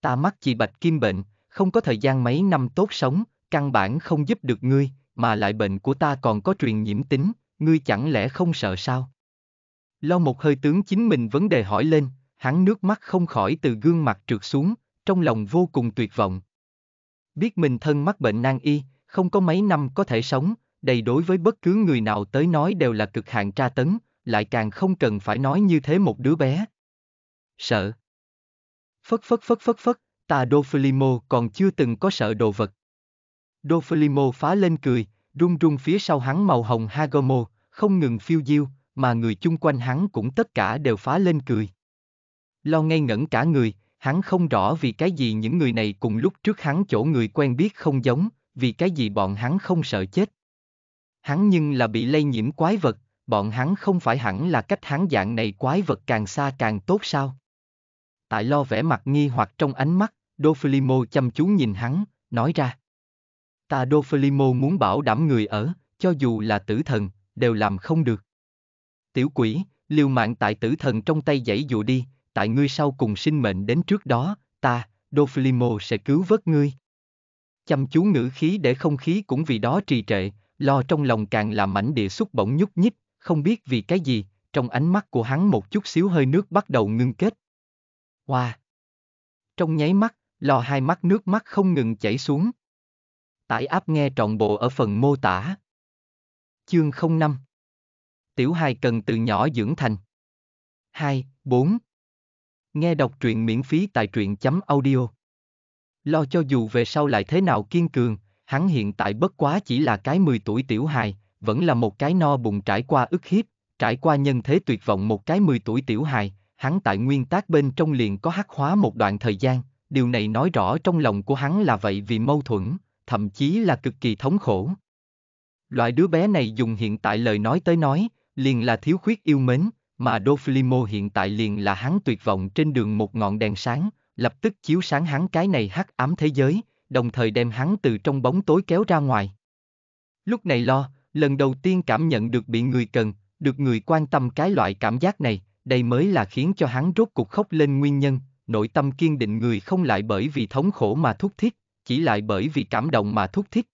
A: Ta mắc chị bạch kim bệnh, không có thời gian mấy năm tốt sống, căn bản không giúp được ngươi, mà lại bệnh của ta còn có truyền nhiễm tính, ngươi chẳng lẽ không sợ sao? Lo một hơi tướng chính mình vấn đề hỏi lên, hắn nước mắt không khỏi từ gương mặt trượt xuống, trong lòng vô cùng tuyệt vọng. Biết mình thân mắc bệnh nan y, không có mấy năm có thể sống, đầy đối với bất cứ người nào tới nói đều là cực hạn tra tấn, lại càng không cần phải nói như thế một đứa bé. Sợ. Phất phất phất phất phất, ta Đô còn chưa từng có sợ đồ vật. Doflimo phá lên cười, rung rung phía sau hắn màu hồng Hagomo, không ngừng phiêu diêu, mà người chung quanh hắn cũng tất cả đều phá lên cười. Lo ngây ngẩn cả người, hắn không rõ vì cái gì những người này cùng lúc trước hắn chỗ người quen biết không giống, vì cái gì bọn hắn không sợ chết. Hắn nhưng là bị lây nhiễm quái vật, bọn hắn không phải hẳn là cách hắn dạng này quái vật càng xa càng tốt sao? Tại lo vẻ mặt nghi hoặc trong ánh mắt, Doflimo chăm chú nhìn hắn, nói ra. Ta đô phê muốn bảo đảm người ở, cho dù là tử thần, đều làm không được. Tiểu quỷ, liều mạng tại tử thần trong tay dãy dụ đi, tại ngươi sau cùng sinh mệnh đến trước đó, ta, đô phê sẽ cứu vớt ngươi. Chăm chú ngữ khí để không khí cũng vì đó trì trệ, lo trong lòng càng là mảnh địa xúc bỗng nhúc nhích, không biết vì cái gì, trong ánh mắt của hắn một chút xíu hơi nước bắt đầu ngưng kết. Hoa! Wow. Trong nháy mắt, lò hai mắt nước mắt không ngừng chảy xuống. Tải app nghe trọn bộ ở phần mô tả. Chương 05 Tiểu hài cần từ nhỏ dưỡng thành. 2. 4. Nghe đọc truyện miễn phí tại truyện chấm audio. Lo cho dù về sau lại thế nào kiên cường, hắn hiện tại bất quá chỉ là cái 10 tuổi tiểu hài, vẫn là một cái no bụng trải qua ức hiếp, trải qua nhân thế tuyệt vọng một cái 10 tuổi tiểu hài, hắn tại nguyên tác bên trong liền có hắc hóa một đoạn thời gian, điều này nói rõ trong lòng của hắn là vậy vì mâu thuẫn, thậm chí là cực kỳ thống khổ. Loại đứa bé này dùng hiện tại lời nói tới nói, liền là thiếu khuyết yêu mến, mà Doflimo hiện tại liền là hắn tuyệt vọng trên đường một ngọn đèn sáng, lập tức chiếu sáng hắn cái này hắc ám thế giới, đồng thời đem hắn từ trong bóng tối kéo ra ngoài. Lúc này lo, lần đầu tiên cảm nhận được bị người cần, được người quan tâm cái loại cảm giác này, đây mới là khiến cho hắn rốt cục khóc lên nguyên nhân, nội tâm kiên định người không lại bởi vì thống khổ mà thúc thiết, chỉ lại bởi vì cảm động mà thúc thích.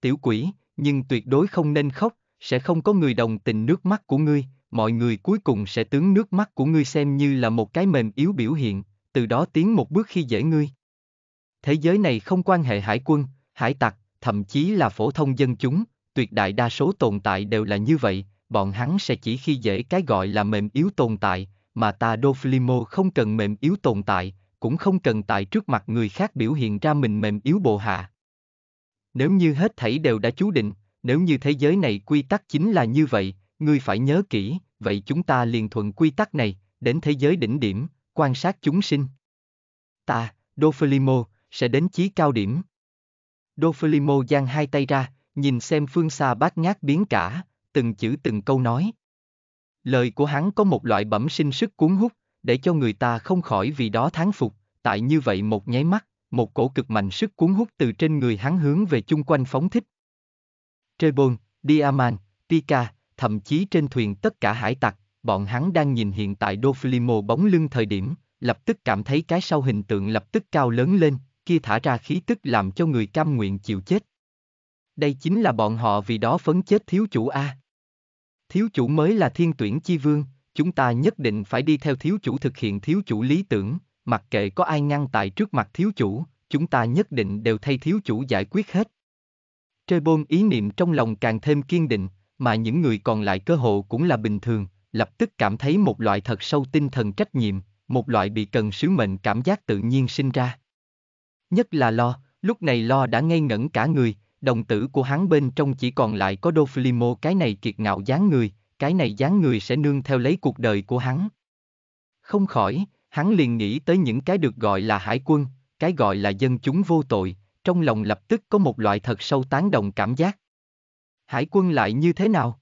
A: Tiểu quỷ, nhưng tuyệt đối không nên khóc, sẽ không có người đồng tình nước mắt của ngươi, mọi người cuối cùng sẽ tướng nước mắt của ngươi xem như là một cái mềm yếu biểu hiện, từ đó tiến một bước khi dễ ngươi. Thế giới này không quan hệ hải quân, hải tặc, thậm chí là phổ thông dân chúng, tuyệt đại đa số tồn tại đều là như vậy, bọn hắn sẽ chỉ khi dễ cái gọi là mềm yếu tồn tại, mà ta Doflimo không cần mềm yếu tồn tại, cũng không cần tại trước mặt người khác biểu hiện ra mình mềm yếu bộ hạ. Nếu như hết thảy đều đã chú định, nếu như thế giới này quy tắc chính là như vậy, ngươi phải nhớ kỹ, vậy chúng ta liền thuận quy tắc này, đến thế giới đỉnh điểm, quan sát chúng sinh. Ta, Dophelimo, sẽ đến chí cao điểm. Dophelimo giang hai tay ra, nhìn xem phương xa bát ngát biến cả, từng chữ từng câu nói. Lời của hắn có một loại bẩm sinh sức cuốn hút, để cho người ta không khỏi vì đó thán phục, tại như vậy một nháy mắt, một cổ cực mạnh sức cuốn hút từ trên người hắn hướng về chung quanh phóng thích. Trebon, Diamant, Pika, thậm chí trên thuyền tất cả hải tặc, bọn hắn đang nhìn hiện tại Doflimo bóng lưng thời điểm, lập tức cảm thấy cái sau hình tượng lập tức cao lớn lên, kia thả ra khí tức làm cho người cam nguyện chịu chết. Đây chính là bọn họ vì đó phấn chết thiếu chủ A. Thiếu chủ mới là thiên tuyển chi vương, chúng ta nhất định phải đi theo thiếu chủ thực hiện thiếu chủ lý tưởng, mặc kệ có ai ngăn tại trước mặt thiếu chủ, chúng ta nhất định đều thay thiếu chủ giải quyết hết. Trê bôn ý niệm trong lòng càng thêm kiên định, mà những người còn lại cơ hội cũng là bình thường, lập tức cảm thấy một loại thật sâu tinh thần trách nhiệm, một loại bị cần sứ mệnh cảm giác tự nhiên sinh ra. Nhất là lo, lúc này lo đã ngây ngẩn cả người, đồng tử của hắn bên trong chỉ còn lại có Đô cái này kiệt ngạo dáng người, cái này dáng người sẽ nương theo lấy cuộc đời của hắn. Không khỏi, hắn liền nghĩ tới những cái được gọi là hải quân, cái gọi là dân chúng vô tội, trong lòng lập tức có một loại thật sâu tán đồng cảm giác. Hải quân lại như thế nào?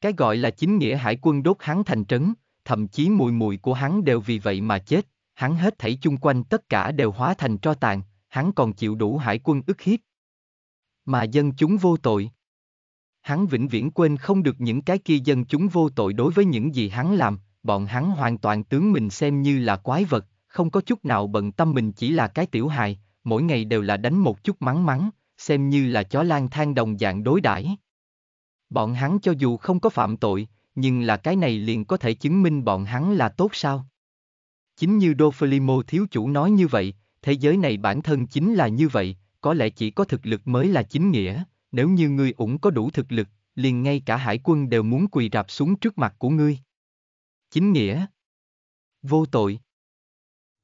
A: Cái gọi là chính nghĩa hải quân đốt hắn thành trấn, thậm chí mùi mùi của hắn đều vì vậy mà chết, hắn hết thảy chung quanh tất cả đều hóa thành tro tàn, hắn còn chịu đủ hải quân ức hiếp. Mà dân chúng vô tội hắn vĩnh viễn quên không được những cái kia dân chúng vô tội đối với những gì hắn làm, bọn hắn hoàn toàn tướng mình xem như là quái vật, không có chút nào bận tâm mình chỉ là cái tiểu hài, mỗi ngày đều là đánh một chút mắng mắng, xem như là chó lang thang đồng dạng đối đãi. Bọn hắn cho dù không có phạm tội, nhưng là cái này liền có thể chứng minh bọn hắn là tốt sao? Chính như Doflimo thiếu chủ nói như vậy, thế giới này bản thân chính là như vậy, có lẽ chỉ có thực lực mới là chính nghĩa, nếu như ngươi ủng có đủ thực lực, liền ngay cả hải quân đều muốn quỳ rạp xuống trước mặt của ngươi. Chính nghĩa Vô tội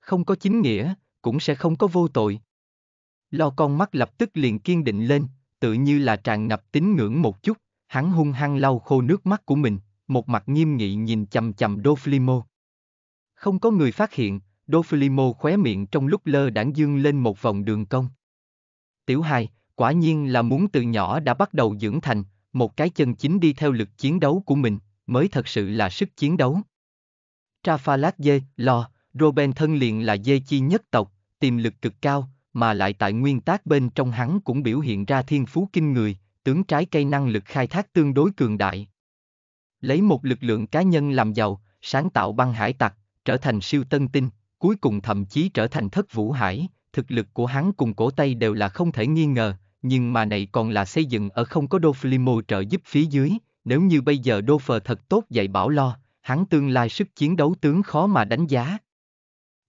A: Không có chính nghĩa, cũng sẽ không có vô tội. Lo con mắt lập tức liền kiên định lên, tự như là tràn ngập tín ngưỡng một chút, hắn hung hăng lau khô nước mắt của mình, một mặt nghiêm nghị nhìn chầm chầm Doflimo. Không có người phát hiện, Doflimo khóe miệng trong lúc lơ đảng dương lên một vòng đường cong. Tiểu hài, quả nhiên là muốn từ nhỏ đã bắt đầu dưỡng thành, một cái chân chính đi theo lực chiến đấu của mình, mới thật sự là sức chiến đấu. Trafalat dê, lò, Robin thân liền là dê chi nhất tộc, tiềm lực cực cao, mà lại tại nguyên tác bên trong hắn cũng biểu hiện ra thiên phú kinh người, tướng trái cây năng lực khai thác tương đối cường đại. Lấy một lực lượng cá nhân làm giàu, sáng tạo băng hải tặc, trở thành siêu tân tinh, cuối cùng thậm chí trở thành thất vũ hải, thực lực của hắn cùng cổ tay đều là không thể nghi ngờ, nhưng mà này còn là xây dựng ở không có đô Flimo trợ giúp phía dưới, nếu như bây giờ đô phờ thật tốt dạy bảo lo, hắn tương lai sức chiến đấu tướng khó mà đánh giá.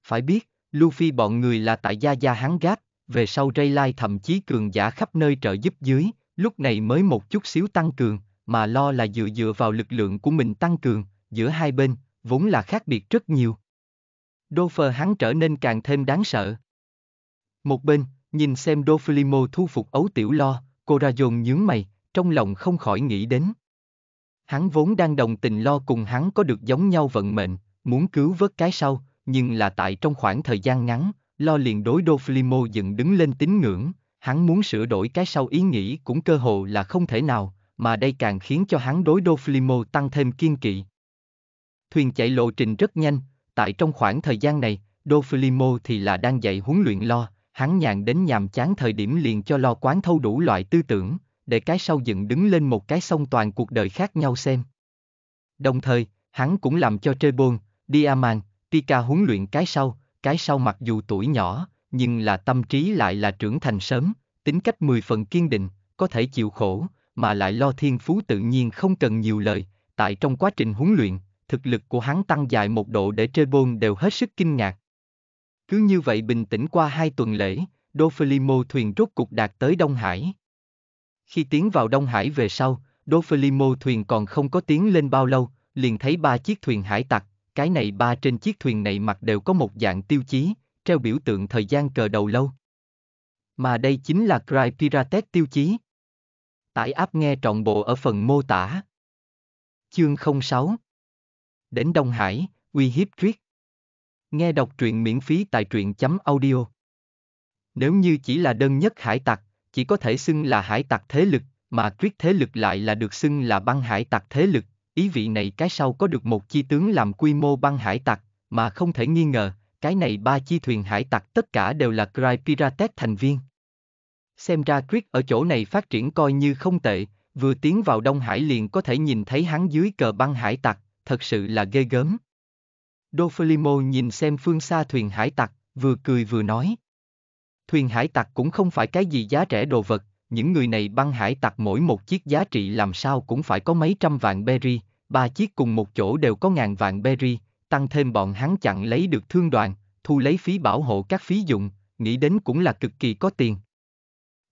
A: Phải biết, Luffy bọn người là tại gia gia hắn gáp, về sau Ray thậm chí cường giả khắp nơi trợ giúp dưới, lúc này mới một chút xíu tăng cường, mà lo là dựa dựa vào lực lượng của mình tăng cường, giữa hai bên, vốn là khác biệt rất nhiều. Đô phờ hắn trở nên càng thêm đáng sợ. Một bên, nhìn xem Dofilimo thu phục ấu tiểu lo, Corazon nhướng mày, trong lòng không khỏi nghĩ đến. Hắn vốn đang đồng tình lo cùng hắn có được giống nhau vận mệnh, muốn cứu vớt cái sau, nhưng là tại trong khoảng thời gian ngắn, lo liền đối Dofilimo dựng đứng lên tín ngưỡng, hắn muốn sửa đổi cái sau ý nghĩ cũng cơ hồ là không thể nào, mà đây càng khiến cho hắn đối Dofilimo tăng thêm kiên kỵ. Thuyền chạy lộ trình rất nhanh, tại trong khoảng thời gian này, Dofilimo thì là đang dạy huấn luyện lo, hắn nhàn đến nhàm chán thời điểm liền cho lo quán thâu đủ loại tư tưởng, để cái sau dựng đứng lên một cái sông toàn cuộc đời khác nhau xem. Đồng thời, hắn cũng làm cho Trê Trebon, Diamant, Tika huấn luyện cái sau, cái sau mặc dù tuổi nhỏ, nhưng là tâm trí lại là trưởng thành sớm, tính cách mười phần kiên định, có thể chịu khổ, mà lại lo thiên phú tự nhiên không cần nhiều lời, tại trong quá trình huấn luyện, thực lực của hắn tăng dài một độ để Trê Trebon đều hết sức kinh ngạc, cứ như vậy bình tĩnh qua hai tuần lễ, Đô thuyền rốt cục đạt tới Đông Hải. Khi tiến vào Đông Hải về sau, Đô thuyền còn không có tiến lên bao lâu, liền thấy ba chiếc thuyền hải tặc, cái này ba trên chiếc thuyền này mặt đều có một dạng tiêu chí, treo biểu tượng thời gian cờ đầu lâu. Mà đây chính là Cry Pirates tiêu chí. Tải áp nghe trọn bộ ở phần mô tả. Chương 06 Đến Đông Hải, uy hiếp triết. Nghe đọc truyện miễn phí tại truyện chấm audio. Nếu như chỉ là đơn nhất hải tặc, chỉ có thể xưng là hải tặc thế lực, mà tuyết thế lực lại là được xưng là băng hải tặc thế lực, ý vị này cái sau có được một chi tướng làm quy mô băng hải tặc, mà không thể nghi ngờ, cái này ba chi thuyền hải tặc tất cả đều là Cry Pirates thành viên. Xem ra Chris ở chỗ này phát triển coi như không tệ, vừa tiến vào Đông Hải liền có thể nhìn thấy hắn dưới cờ băng hải tặc, thật sự là ghê gớm. Dofelimo nhìn xem phương xa thuyền hải tặc, vừa cười vừa nói. Thuyền hải tặc cũng không phải cái gì giá rẻ đồ vật, những người này băng hải tặc mỗi một chiếc giá trị làm sao cũng phải có mấy trăm vạn berry, ba chiếc cùng một chỗ đều có ngàn vạn berry, tăng thêm bọn hắn chặn lấy được thương đoàn, thu lấy phí bảo hộ các phí dụng, nghĩ đến cũng là cực kỳ có tiền.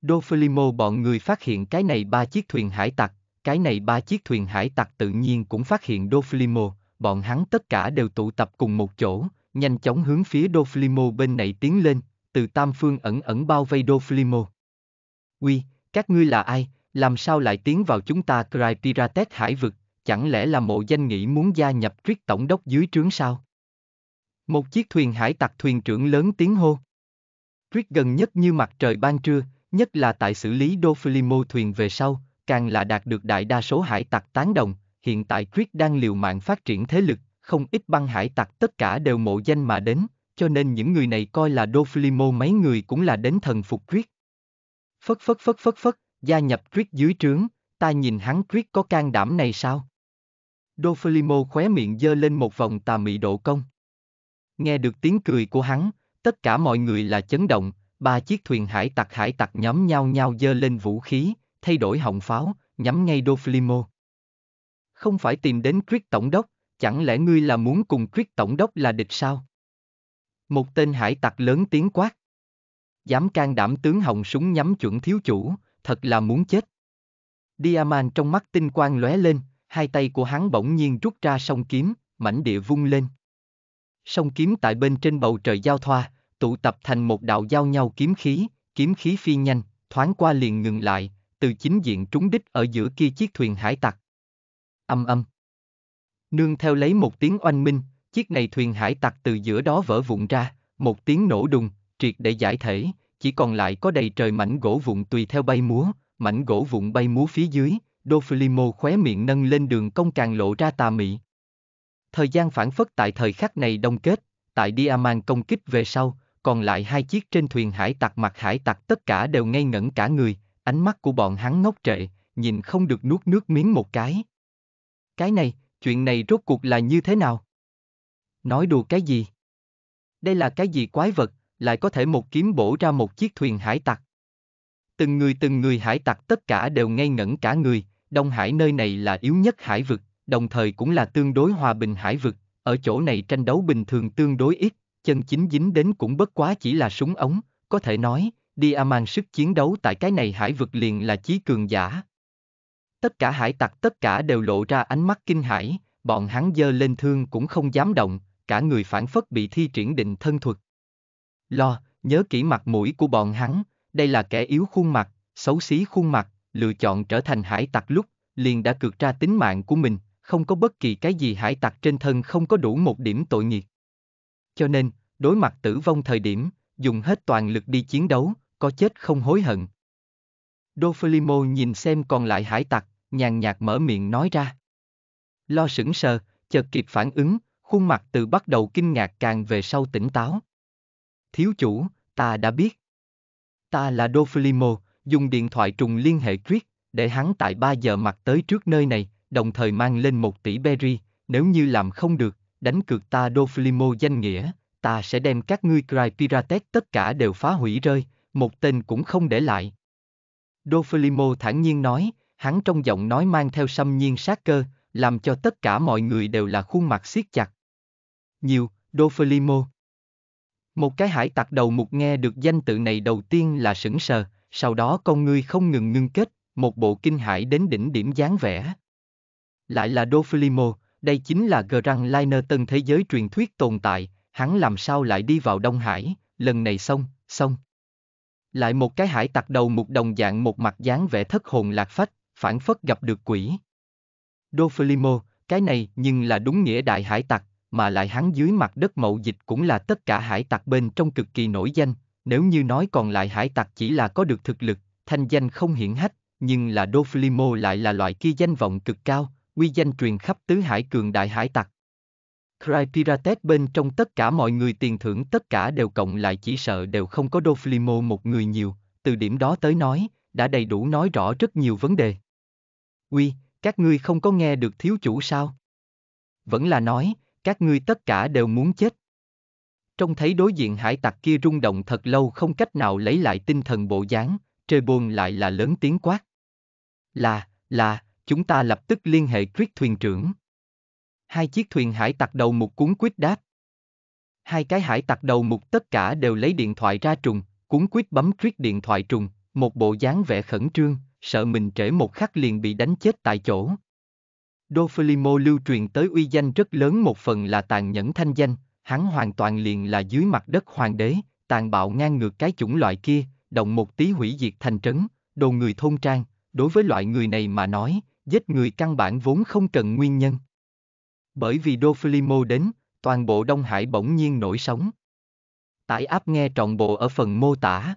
A: Dofelimo bọn người phát hiện cái này ba chiếc thuyền hải tặc, cái này ba chiếc thuyền hải tặc tự nhiên cũng phát hiện Dofelimo, bọn hắn tất cả đều tụ tập cùng một chỗ, nhanh chóng hướng phía Doflimo bên này tiến lên, từ tam phương ẩn ẩn bao vây Doflimo. Quy, các ngươi là ai, làm sao lại tiến vào chúng ta Cry Pirates hải vực, chẳng lẽ là mộ danh nghĩ muốn gia nhập triết tổng đốc dưới trướng sao? Một chiếc thuyền hải tặc thuyền trưởng lớn tiếng hô. Triết gần nhất như mặt trời ban trưa, nhất là tại xử lý Doflimo thuyền về sau, càng là đạt được đại đa số hải tặc tán đồng, hiện tại Triết đang liều mạng phát triển thế lực, không ít băng hải tặc tất cả đều mộ danh mà đến, cho nên những người này coi là Doflimo mấy người cũng là đến thần phục Triết. Phất phất phất phất phất, gia nhập Triết dưới trướng, ta nhìn hắn Triết có can đảm này sao? Doflimo khóe miệng dơ lên một vòng tà mị độ công. Nghe được tiếng cười của hắn, tất cả mọi người là chấn động, ba chiếc thuyền hải tặc hải tặc nhóm nhau nhau dơ lên vũ khí, thay đổi họng pháo, nhắm ngay Doflimo không phải tìm đến Quyết Tổng đốc, chẳng lẽ ngươi là muốn cùng Quyết Tổng đốc là địch sao? Một tên hải tặc lớn tiếng quát. Dám can đảm tướng hồng súng nhắm chuẩn thiếu chủ, thật là muốn chết. Diaman trong mắt tinh quang lóe lên, hai tay của hắn bỗng nhiên rút ra sông kiếm, mảnh địa vung lên. sông kiếm tại bên trên bầu trời giao thoa, tụ tập thành một đạo giao nhau kiếm khí, kiếm khí phi nhanh, thoáng qua liền ngừng lại, từ chính diện trúng đích ở giữa kia chiếc thuyền hải tặc, âm âm. Nương theo lấy một tiếng oanh minh, chiếc này thuyền hải tặc từ giữa đó vỡ vụn ra, một tiếng nổ đùng, triệt để giải thể, chỉ còn lại có đầy trời mảnh gỗ vụn tùy theo bay múa, mảnh gỗ vụn bay múa phía dưới, Dofilimo khóe miệng nâng lên đường cong càng lộ ra tà mị. Thời gian phản phất tại thời khắc này đông kết, tại Diamant công kích về sau, còn lại hai chiếc trên thuyền hải tặc mặt hải tặc tất cả đều ngây ngẩn cả người, ánh mắt của bọn hắn ngốc trệ, nhìn không được nuốt nước miếng một cái. Cái này, chuyện này rốt cuộc là như thế nào? Nói đùa cái gì? Đây là cái gì quái vật, lại có thể một kiếm bổ ra một chiếc thuyền hải tặc. Từng người từng người hải tặc tất cả đều ngây ngẩn cả người, Đông Hải nơi này là yếu nhất hải vực, đồng thời cũng là tương đối hòa bình hải vực, ở chỗ này tranh đấu bình thường tương đối ít, chân chính dính đến cũng bất quá chỉ là súng ống, có thể nói, Diamant sức chiến đấu tại cái này hải vực liền là chí cường giả, Tất cả hải tặc tất cả đều lộ ra ánh mắt kinh hãi, bọn hắn giơ lên thương cũng không dám động, cả người phản phất bị thi triển định thân thuật. Lo, nhớ kỹ mặt mũi của bọn hắn, đây là kẻ yếu khuôn mặt, xấu xí khuôn mặt, lựa chọn trở thành hải tặc lúc, liền đã cược ra tính mạng của mình, không có bất kỳ cái gì hải tặc trên thân không có đủ một điểm tội nghiệp. Cho nên, đối mặt tử vong thời điểm, dùng hết toàn lực đi chiến đấu, có chết không hối hận. Đô nhìn xem còn lại hải tặc, nhàn nhạt mở miệng nói ra. Lo sững sờ, chợt kịp phản ứng, khuôn mặt từ bắt đầu kinh ngạc càng về sau tỉnh táo. Thiếu chủ, ta đã biết. Ta là Doflimo, dùng điện thoại trùng liên hệ Triết, để hắn tại 3 giờ mặt tới trước nơi này, đồng thời mang lên 1 tỷ berry, nếu như làm không được, đánh cược ta Doflimo danh nghĩa, ta sẽ đem các ngươi Cry Pirates tất cả đều phá hủy rơi, một tên cũng không để lại. Doflimo thản nhiên nói, hắn trong giọng nói mang theo xâm nhiên sát cơ, làm cho tất cả mọi người đều là khuôn mặt siết chặt. Nhiều, Dofelimo. Một cái hải tặc đầu mục nghe được danh tự này đầu tiên là sững sờ, sau đó con ngươi không ngừng ngưng kết, một bộ kinh hải đến đỉnh điểm dáng vẻ. Lại là Dofelimo, đây chính là Grand Liner tân thế giới truyền thuyết tồn tại, hắn làm sao lại đi vào Đông Hải, lần này xong, xong. Lại một cái hải tặc đầu mục đồng dạng một mặt dáng vẻ thất hồn lạc phách, phản phất gặp được quỷ. Doflimo, cái này nhưng là đúng nghĩa đại hải tặc, mà lại hắn dưới mặt đất mậu dịch cũng là tất cả hải tặc bên trong cực kỳ nổi danh, nếu như nói còn lại hải tặc chỉ là có được thực lực, thanh danh không hiển hách, nhưng là Doflimo lại là loại kia danh vọng cực cao, uy danh truyền khắp tứ hải cường đại hải tặc. Cry Pirates bên trong tất cả mọi người tiền thưởng tất cả đều cộng lại chỉ sợ đều không có Doflimo một người nhiều, từ điểm đó tới nói, đã đầy đủ nói rõ rất nhiều vấn đề uy, các ngươi không có nghe được thiếu chủ sao? Vẫn là nói, các ngươi tất cả đều muốn chết. Trong thấy đối diện hải tặc kia rung động thật lâu không cách nào lấy lại tinh thần bộ dáng, trê buồn lại là lớn tiếng quát. Là, là, chúng ta lập tức liên hệ Triết thuyền trưởng. Hai chiếc thuyền hải tặc đầu mục cuốn quýt đáp. Hai cái hải tặc đầu mục tất cả đều lấy điện thoại ra trùng, cuốn quýt bấm Triết điện thoại trùng, một bộ dáng vẻ khẩn trương, sợ mình trễ một khắc liền bị đánh chết tại chỗ. Đophelimo lưu truyền tới uy danh rất lớn một phần là tàn nhẫn thanh danh, hắn hoàn toàn liền là dưới mặt đất hoàng đế, tàn bạo ngang ngược cái chủng loại kia, động một tí hủy diệt thành trấn, đồ người thôn trang, đối với loại người này mà nói, giết người căn bản vốn không cần nguyên nhân. Bởi vì Doflimo đến, toàn bộ Đông Hải bỗng nhiên nổi sóng. Tải áp nghe trọn bộ ở phần mô tả.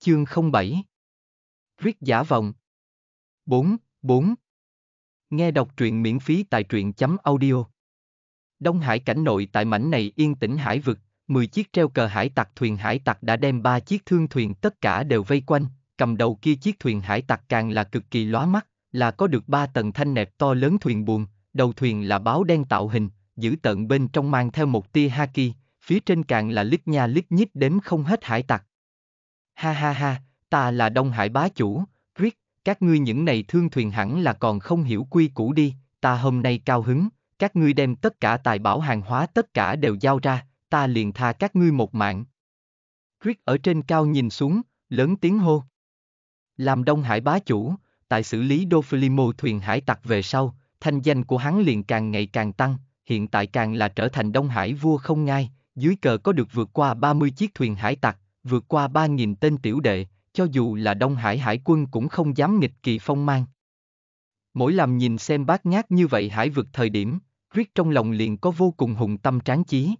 A: Chương 07 Viết giả vòng 4. 4. Nghe đọc truyện miễn phí tại truyện chấm audio. Đông Hải cảnh nội tại mảnh này yên tĩnh hải vực, 10 chiếc treo cờ hải tặc thuyền hải tặc đã đem ba chiếc thương thuyền tất cả đều vây quanh, cầm đầu kia chiếc thuyền hải tặc càng là cực kỳ lóa mắt, là có được ba tầng thanh nẹp to lớn thuyền buồm, đầu thuyền là báo đen tạo hình, giữ tận bên trong mang theo một tia haki, phía trên càng là lít nha lít nhít đến không hết hải tặc. Ha ha ha, ta là Đông Hải bá chủ, riết, các ngươi những này thương thuyền hẳn là còn không hiểu quy củ đi, ta hôm nay cao hứng, các ngươi đem tất cả tài bảo hàng hóa tất cả đều giao ra, ta liền tha các ngươi một mạng. Riết ở trên cao nhìn xuống, lớn tiếng hô. Làm Đông Hải bá chủ, tại xử lý Dofilimo thuyền hải tặc về sau, thanh danh của hắn liền càng ngày càng tăng, hiện tại càng là trở thành Đông Hải vua không ngai, dưới cờ có được vượt qua 30 chiếc thuyền hải tặc, vượt qua 3.000 tên tiểu đệ, cho dù là Đông Hải hải quân cũng không dám nghịch kỳ phong mang. Mỗi làm nhìn xem bát nhát như vậy hải vực thời điểm, riết trong lòng liền có vô cùng hùng tâm tráng chí.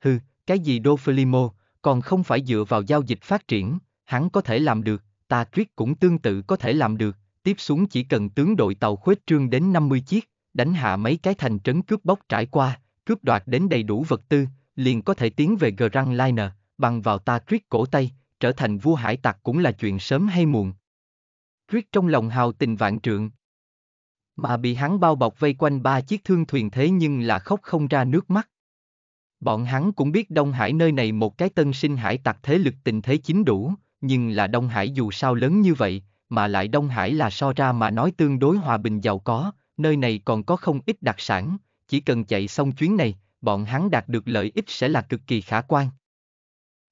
A: Hừ, cái gì Đô Phlimo, còn không phải dựa vào giao dịch phát triển, hắn có thể làm được, ta riết cũng tương tự có thể làm được, tiếp xuống chỉ cần tướng đội tàu khuếch trương đến 50 chiếc, đánh hạ mấy cái thành trấn cướp bóc trải qua, cướp đoạt đến đầy đủ vật tư, liền có thể tiến về Grand Liner, bằng vào ta riết cổ tay, trở thành vua hải tặc cũng là chuyện sớm hay muộn. Rick trong lòng hào tình vạn trượng. Mà bị hắn bao bọc vây quanh ba chiếc thương thuyền thế nhưng là khóc không ra nước mắt. Bọn hắn cũng biết Đông Hải nơi này một cái tân sinh hải tặc thế lực tình thế chính đủ, nhưng là Đông Hải dù sao lớn như vậy, mà lại Đông Hải là so ra mà nói tương đối hòa bình giàu có, nơi này còn có không ít đặc sản, chỉ cần chạy xong chuyến này, bọn hắn đạt được lợi ích sẽ là cực kỳ khả quan.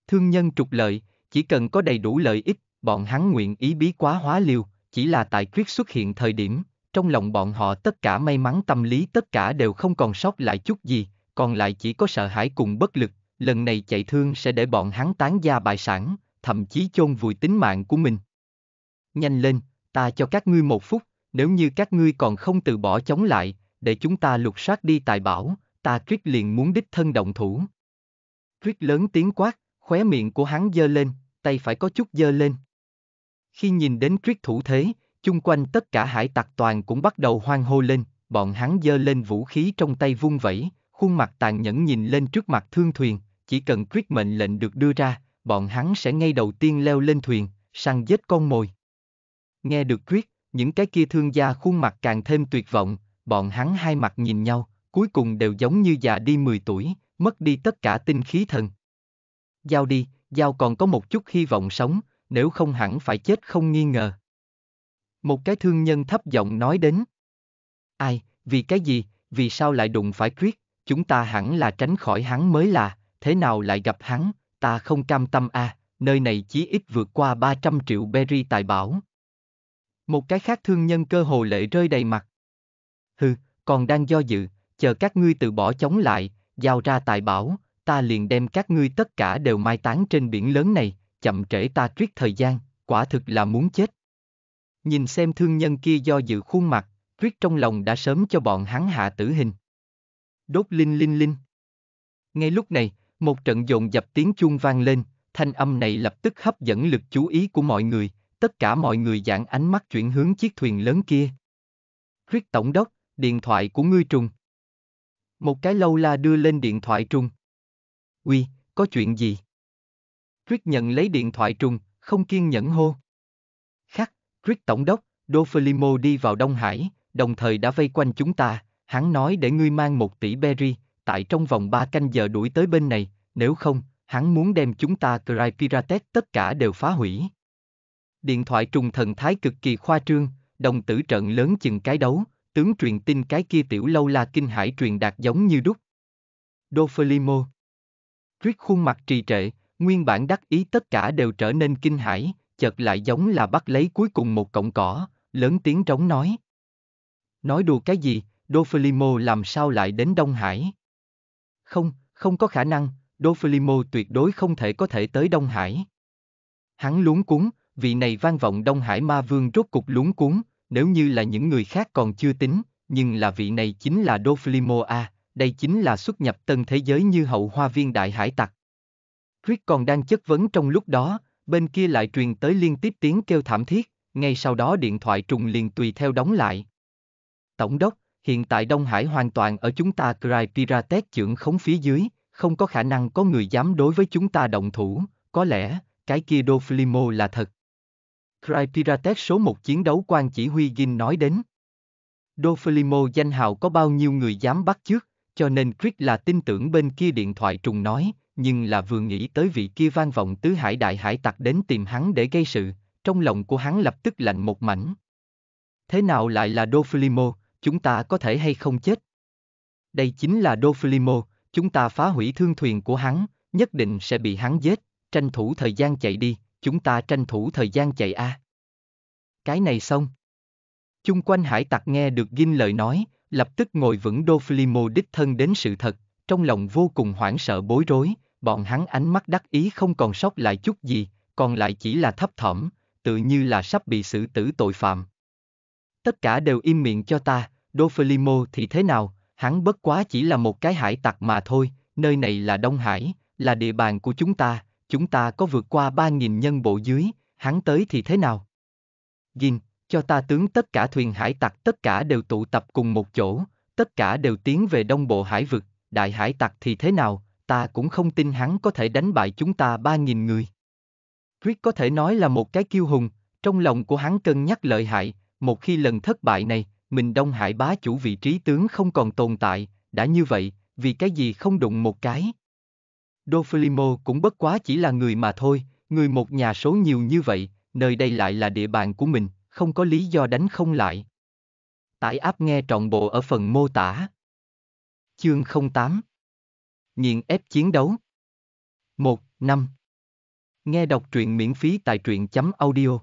A: Thương nhân trục lợi, chỉ cần có đầy đủ lợi ích, bọn hắn nguyện ý bí quá hóa liều, chỉ là tại quyết xuất hiện thời điểm, trong lòng bọn họ tất cả may mắn tâm lý tất cả đều không còn sót lại chút gì, còn lại chỉ có sợ hãi cùng bất lực, lần này chạy thương sẽ để bọn hắn tán gia bại sản, thậm chí chôn vùi tính mạng của mình. Nhanh lên, ta cho các ngươi một phút, nếu như các ngươi còn không từ bỏ chống lại, để chúng ta lục soát đi tài bảo, ta Tuyết liền muốn đích thân động thủ. Tuyết lớn tiếng quát, khóe miệng của hắn dơ lên, tay phải có chút dơ lên. Khi nhìn đến Triết thủ thế, chung quanh tất cả hải tặc toàn cũng bắt đầu hoang hô lên, bọn hắn dơ lên vũ khí trong tay vung vẩy, khuôn mặt tàn nhẫn nhìn lên trước mặt thương thuyền, chỉ cần quyết mệnh lệnh được đưa ra, bọn hắn sẽ ngay đầu tiên leo lên thuyền, săn giết con mồi. Nghe được quyết, những cái kia thương gia khuôn mặt càng thêm tuyệt vọng, bọn hắn hai mặt nhìn nhau, cuối cùng đều giống như già đi 10 tuổi, mất đi tất cả tinh khí thần. Giao đi, Giao còn có một chút hy vọng sống, nếu không hẳn phải chết không nghi ngờ. Một cái thương nhân thấp giọng nói đến. Ai, vì cái gì, vì sao lại đụng phải Triết, chúng ta hẳn là tránh khỏi hắn mới là, thế nào lại gặp hắn, ta không cam tâm a, à, nơi này chí ít vượt qua 300 triệu berry tài bảo. Một cái khác thương nhân cơ hồ lệ rơi đầy mặt. Hừ, còn đang do dự, chờ các ngươi từ bỏ chống lại, giao ra tài bảo, ta liền đem các ngươi tất cả đều mai táng trên biển lớn này, chậm trễ ta triết thời gian, quả thực là muốn chết. Nhìn xem thương nhân kia do dự khuôn mặt, triết trong lòng đã sớm cho bọn hắn hạ tử hình. Đốt linh linh linh. Ngay lúc này, một trận dồn dập tiếng chuông vang lên, thanh âm này lập tức hấp dẫn lực chú ý của mọi người, tất cả mọi người dạng ánh mắt chuyển hướng chiếc thuyền lớn kia. Huyết tổng đốc, điện thoại của ngươi trùng. Một cái lâu la đưa lên điện thoại trùng uy, có chuyện gì? Rick nhận lấy điện thoại trùng, không kiên nhẫn hô. Khắc, Rick tổng đốc, Dofelimo đi vào Đông Hải, đồng thời đã vây quanh chúng ta, hắn nói để ngươi mang một tỷ berry, tại trong vòng ba canh giờ đuổi tới bên này, nếu không, hắn muốn đem chúng ta Cry Pirates tất cả đều phá hủy. Điện thoại trùng thần thái cực kỳ khoa trương, đồng tử trận lớn chừng cái đấu, tướng truyền tin cái kia tiểu lâu la kinh hải truyền đạt giống như đúc. Dofelimo Tuyết khuôn mặt trì trệ, nguyên bản đắc ý tất cả đều trở nên kinh hãi, chợt lại giống là bắt lấy cuối cùng một cọng cỏ, lớn tiếng trống nói. Nói đùa cái gì, Doflimo làm sao lại đến Đông Hải? Không, không có khả năng, Doflimo tuyệt đối không thể có thể tới Đông Hải. Hắn luống cuống, vị này vang vọng Đông Hải ma vương rốt cục luống cuống, nếu như là những người khác còn chưa tính, nhưng là vị này chính là Doflimo A, đây chính là xuất nhập tân thế giới như hậu hoa viên đại hải tặc. Rick còn đang chất vấn trong lúc đó, bên kia lại truyền tới liên tiếp tiếng kêu thảm thiết, ngay sau đó điện thoại trùng liền tùy theo đóng lại. Tổng đốc, hiện tại Đông Hải hoàn toàn ở chúng ta Cry Piratech trưởng khống phía dưới, không có khả năng có người dám đối với chúng ta động thủ, có lẽ, cái kia đô là thật. Cry Piratech số một chiến đấu quan chỉ huy Gin nói đến. Đô danh hào có bao nhiêu người dám bắt trước, cho nên Chris là tin tưởng bên kia điện thoại trùng nói, nhưng là vừa nghĩ tới vị kia vang vọng tứ hải đại hải tặc đến tìm hắn để gây sự, trong lòng của hắn lập tức lạnh một mảnh. Thế nào lại là Doflimo, chúng ta có thể hay không chết? Đây chính là Doflimo, chúng ta phá hủy thương thuyền của hắn, nhất định sẽ bị hắn giết, tranh thủ thời gian chạy đi, chúng ta tranh thủ thời gian chạy a. À. Cái này xong. Chung quanh hải tặc nghe được Gin lời nói, lập tức ngồi vững Doflimo đích thân đến sự thật, trong lòng vô cùng hoảng sợ bối rối, bọn hắn ánh mắt đắc ý không còn sót lại chút gì, còn lại chỉ là thấp thỏm, tự như là sắp bị xử tử tội phạm. Tất cả đều im miệng cho ta, Doflimo thì thế nào, hắn bất quá chỉ là một cái hải tặc mà thôi, nơi này là Đông Hải, là địa bàn của chúng ta, chúng ta có vượt qua 3.000 nhân bộ dưới, hắn tới thì thế nào? Gin, cho ta tướng tất cả thuyền hải tặc tất cả đều tụ tập cùng một chỗ, tất cả đều tiến về đông bộ hải vực, đại hải tặc thì thế nào, ta cũng không tin hắn có thể đánh bại chúng ta ba nghìn người. Quyết có thể nói là một cái kiêu hùng, trong lòng của hắn cân nhắc lợi hại, một khi lần thất bại này, mình Đông Hải bá chủ vị trí tướng không còn tồn tại, đã như vậy, vì cái gì không đụng một cái. Dofilimo cũng bất quá chỉ là người mà thôi, người một nhà số nhiều như vậy, nơi đây lại là địa bàn của mình, không có lý do đánh không lại. Tải áp nghe trọn bộ ở phần mô tả. Chương 08 Nghiện ép chiến đấu 1. năm Nghe đọc truyện miễn phí tại truyện.audio chấm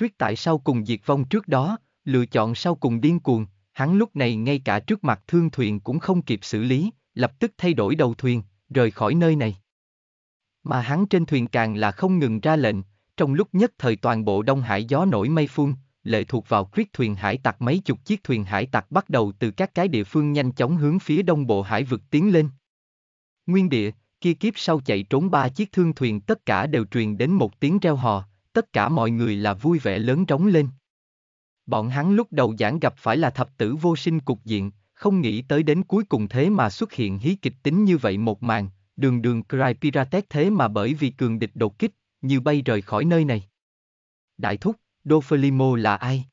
A: Quyết tại sau cùng diệt vong trước đó, lựa chọn sau cùng điên cuồng, hắn lúc này ngay cả trước mặt thương thuyền cũng không kịp xử lý, lập tức thay đổi đầu thuyền, rời khỏi nơi này. Mà hắn trên thuyền càng là không ngừng ra lệnh, trong lúc nhất thời toàn bộ Đông Hải gió nổi mây phun, lệ thuộc vào quyết thuyền hải tặc mấy chục chiếc thuyền hải tặc bắt đầu từ các cái địa phương nhanh chóng hướng phía đông bộ hải vực tiến lên. Nguyên địa, kia kiếp sau chạy trốn ba chiếc thương thuyền tất cả đều truyền đến một tiếng reo hò, tất cả mọi người là vui vẻ lớn trống lên. Bọn hắn lúc đầu giảng gặp phải là thập tử vô sinh cục diện, không nghĩ tới đến cuối cùng thế mà xuất hiện hí kịch tính như vậy một màn, đường đường Cry Piratech thế mà bởi vì cường địch đột kích, như bay rời khỏi nơi này. Đại thúc, Dofalimo là ai?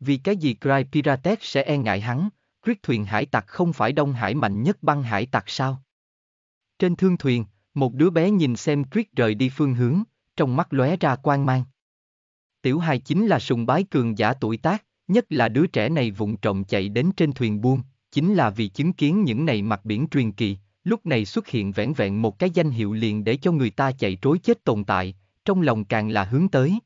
A: Vì cái gì Cry Pirates sẽ e ngại hắn, Quyết thuyền hải tặc không phải Đông Hải mạnh nhất băng hải tặc sao? Trên thương thuyền, một đứa bé nhìn xem Quyết rời đi phương hướng, trong mắt lóe ra quan mang. Tiểu hài chính là sùng bái cường giả tuổi tác, nhất là đứa trẻ này vụng trộm chạy đến trên thuyền buông, chính là vì chứng kiến những này mặt biển truyền kỳ, lúc này xuất hiện vẻn vẹn một cái danh hiệu liền để cho người ta chạy trối chết tồn tại, trong lòng càng là hướng tới.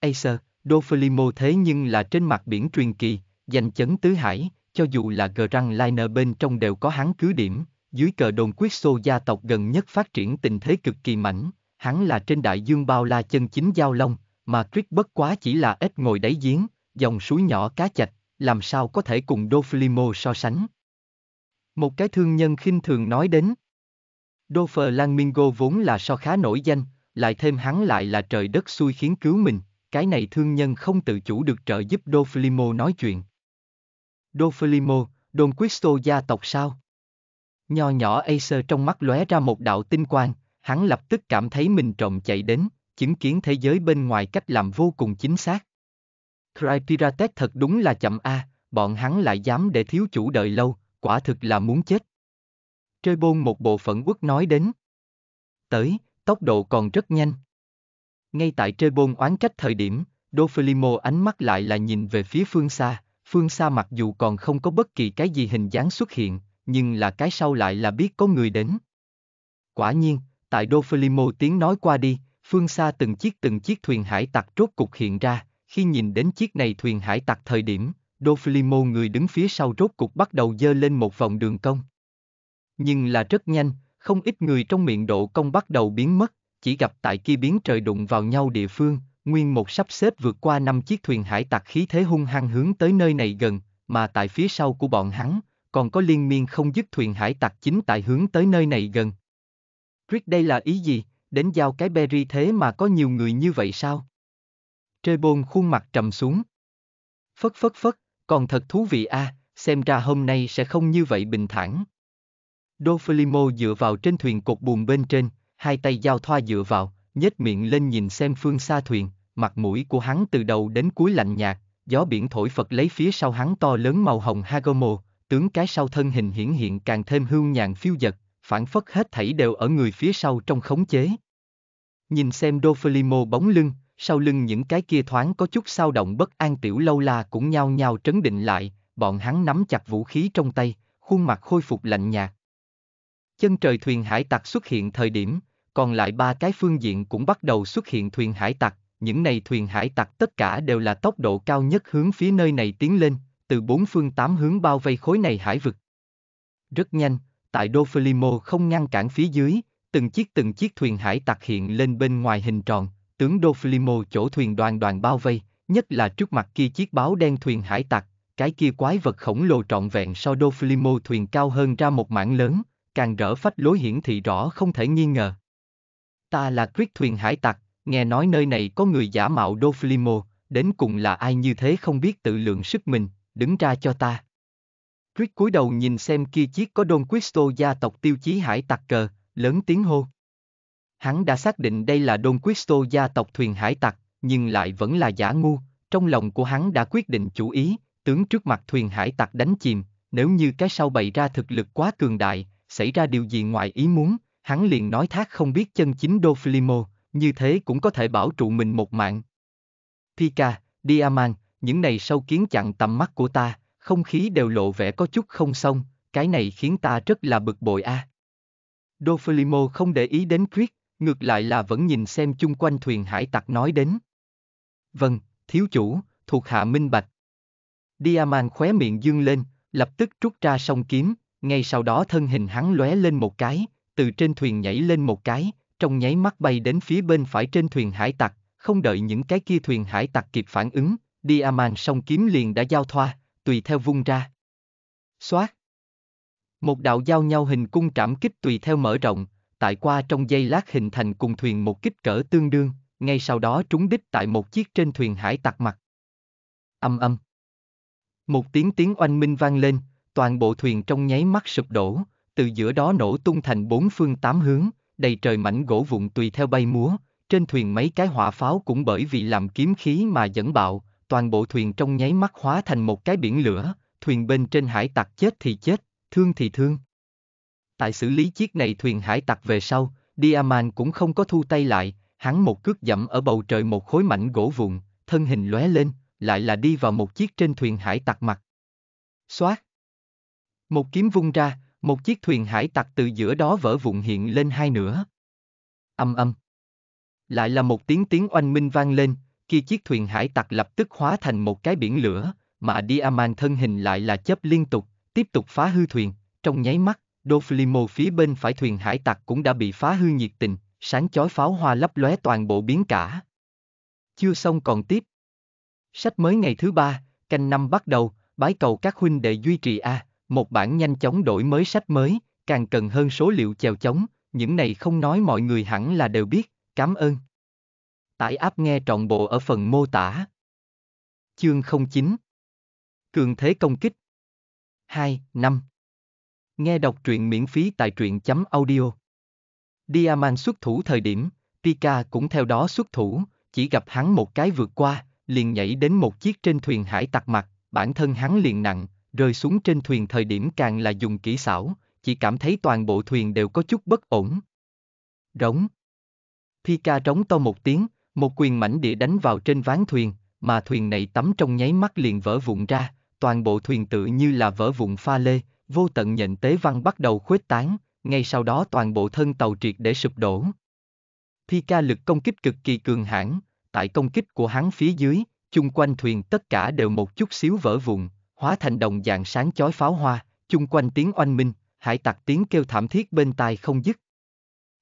A: Acer, Doflimo thế nhưng là trên mặt biển truyền kỳ, danh chấn tứ hải, cho dù là Grand Liner bên trong đều có hắn cứ điểm, dưới cờ đồn quyết xô gia tộc gần nhất phát triển tình thế cực kỳ mạnh, hắn là trên đại dương bao la chân chính giao long, mà Trick bất quá chỉ là ít ngồi đáy giếng, dòng suối nhỏ cá chạch, làm sao có thể cùng Doflimo so sánh. Một cái thương nhân khinh thường nói đến. Đô Phờ Lan Mingo vốn là so khá nổi danh, lại thêm hắn lại là trời đất xui khiến cứu mình, cái này thương nhân không tự chủ được trợ giúp Đô Phlimo nói chuyện. Đô Phlimo, Don Quisto gia tộc sao? Nho nhỏ Acer trong mắt lóe ra một đạo tinh quang, hắn lập tức cảm thấy mình trộm chạy đến, chứng kiến thế giới bên ngoài cách làm vô cùng chính xác. Cry Pirates thật đúng là chậm a, à, bọn hắn lại dám để thiếu chủ đợi lâu, quả thực là muốn chết. Trơi bôn một bộ phận quốc nói đến. Tới, tốc độ còn rất nhanh. Ngay tại trơi bôn oán trách thời điểm, Dofelimo ánh mắt lại là nhìn về phía phương xa, phương xa mặc dù còn không có bất kỳ cái gì hình dáng xuất hiện, nhưng là cái sau lại là biết có người đến. Quả nhiên, tại Dofelimo tiếng nói qua đi, phương xa từng chiếc từng chiếc thuyền hải tặc rốt cục hiện ra, khi nhìn đến chiếc này thuyền hải tặc thời điểm, Doflimo người đứng phía sau rốt cục bắt đầu dơ lên một vòng đường cong. Nhưng là rất nhanh, không ít người trong miệng độ cong bắt đầu biến mất, chỉ gặp tại kia biến trời đụng vào nhau địa phương, nguyên một sắp xếp vượt qua năm chiếc thuyền hải tặc khí thế hung hăng hướng tới nơi này gần, mà tại phía sau của bọn hắn, còn có liên miên không dứt thuyền hải tặc chính tại hướng tới nơi này gần. Rick đây là ý gì, đến giao cái berry thế mà có nhiều người như vậy sao? Trê bồn khuôn mặt trầm xuống. Phất phất phất, còn thật thú vị a, à, xem ra hôm nay sẽ không như vậy bình thản. Doflimo dựa vào trên thuyền cột buồm bên trên, hai tay giao thoa dựa vào, nhếch miệng lên nhìn xem phương xa thuyền, mặt mũi của hắn từ đầu đến cuối lạnh nhạt, gió biển thổi phật lấy phía sau hắn to lớn màu hồng Hagomo, tướng cái sau thân hình hiển hiện càng thêm hương nhàn phiêu dật, phản phất hết thảy đều ở người phía sau trong khống chế. Nhìn xem Doflimo bóng lưng, sau lưng những cái kia thoáng có chút sao động bất an tiểu lâu la cũng nhao nhao trấn định lại, bọn hắn nắm chặt vũ khí trong tay, khuôn mặt khôi phục lạnh nhạt. Chân trời thuyền hải tặc xuất hiện thời điểm, còn lại ba cái phương diện cũng bắt đầu xuất hiện thuyền hải tặc, những này thuyền hải tặc tất cả đều là tốc độ cao nhất hướng phía nơi này tiến lên, từ bốn phương tám hướng bao vây khối này hải vực. Rất nhanh, tại Đô Phlimo không ngăn cản phía dưới, từng chiếc từng chiếc thuyền hải tặc hiện lên bên ngoài hình tròn, tướng Doflimo chỗ thuyền đoàn đoàn bao vây, nhất là trước mặt kia chiếc báo đen thuyền hải tặc, cái kia quái vật khổng lồ trọn vẹn so Doflimo thuyền cao hơn ra một mảng lớn, càng rỡ phách lối hiển thị rõ không thể nghi ngờ. Ta là Quyết thuyền hải tặc, nghe nói nơi này có người giả mạo Doflimo, đến cùng là ai như thế không biết tự lượng sức mình, đứng ra cho ta. Quyết cúi đầu nhìn xem kia chiếc có Don Quisto gia tộc tiêu chí hải tặc cờ, lớn tiếng hô. Hắn đã xác định đây là Don Quisto gia tộc thuyền hải tặc, nhưng lại vẫn là giả ngu, trong lòng của hắn đã quyết định chủ ý, tướng trước mặt thuyền hải tặc đánh chìm, nếu như cái sau bày ra thực lực quá cường đại, xảy ra điều gì ngoài ý muốn, hắn liền nói thác không biết chân chính Đô như thế cũng có thể bảo trụ mình một mạng. Pika, Diamant, những này sâu kiến chặn tầm mắt của ta, không khí đều lộ vẻ có chút không xong, cái này khiến ta rất là bực bội a. À. Đô không để ý đến Quyết, Ngược lại là vẫn nhìn xem chung quanh thuyền hải tặc nói đến. Vâng, thiếu chủ, thuộc hạ minh bạch. Diaman khóe miệng dương lên, lập tức rút ra song kiếm, ngay sau đó thân hình hắn lóe lên một cái, từ trên thuyền nhảy lên một cái, trong nháy mắt bay đến phía bên phải trên thuyền hải tặc, không đợi những cái kia thuyền hải tặc kịp phản ứng, Diaman song kiếm liền đã giao thoa, tùy theo vung ra. Xoát! Một đạo giao nhau hình cung trảm kích tùy theo mở rộng, tại qua trong giây lát hình thành cùng thuyền một kích cỡ tương đương, ngay sau đó trúng đích tại một chiếc trên thuyền hải tặc mặt. Âm âm. Một tiếng tiếng oanh minh vang lên, toàn bộ thuyền trong nháy mắt sụp đổ, từ giữa đó nổ tung thành bốn phương tám hướng, đầy trời mảnh gỗ vụn tùy theo bay múa, trên thuyền mấy cái hỏa pháo cũng bởi vì làm kiếm khí mà dẫn bạo, toàn bộ thuyền trong nháy mắt hóa thành một cái biển lửa, thuyền bên trên hải tặc chết thì chết, thương thì thương. Tại xử lý chiếc này thuyền hải tặc về sau, Diaman cũng không có thu tay lại, hắn một cước dẫm ở bầu trời một khối mảnh gỗ vụn, thân hình lóe lên, lại là đi vào một chiếc trên thuyền hải tặc mặt. Xoát! Một kiếm vung ra, một chiếc thuyền hải tặc từ giữa đó vỡ vụn hiện lên hai nửa. Âm âm! Lại là một tiếng tiếng oanh minh vang lên, kia chiếc thuyền hải tặc lập tức hóa thành một cái biển lửa, mà Diaman thân hình lại là chớp liên tục, tiếp tục phá hư thuyền, trong nháy mắt, Doflimo phía bên phải thuyền hải tặc cũng đã bị phá hư nhiệt tình, sáng chói pháo hoa lấp lóe toàn bộ biến cả. Chưa xong còn tiếp. Sách mới ngày thứ ba, canh năm bắt đầu, bái cầu các huynh đệ duy trì A, một bản nhanh chóng đổi mới sách mới, càng cần hơn số liệu chèo chống, những này không nói mọi người hẳn là đều biết, cảm ơn. Tải áp nghe trọn bộ ở phần mô tả. Chương 09 Cường thế công kích 2. 5. Nghe đọc truyện miễn phí tại truyện chấm audio. Diamant xuất thủ thời điểm, Pika cũng theo đó xuất thủ, chỉ gặp hắn một cái vượt qua, liền nhảy đến một chiếc trên thuyền hải tặc mặt, bản thân hắn liền nặng, rơi xuống trên thuyền thời điểm càng là dùng kỹ xảo, chỉ cảm thấy toàn bộ thuyền đều có chút bất ổn. Rống. Pika rống to một tiếng, một quyền mảnh địa đánh vào trên ván thuyền, mà thuyền này tắm trong nháy mắt liền vỡ vụn ra, toàn bộ thuyền tự như là vỡ vụn pha lê, vô tận nhện tế văn bắt đầu khuếch tán, ngay sau đó toàn bộ thân tàu triệt để sụp đổ. Pika lực công kích cực kỳ cường hãn, tại công kích của hắn phía dưới, chung quanh thuyền tất cả đều một chút xíu vỡ vụn, hóa thành đồng dạng sáng chói pháo hoa, chung quanh tiếng oanh minh, hải tặc tiếng kêu thảm thiết bên tai không dứt.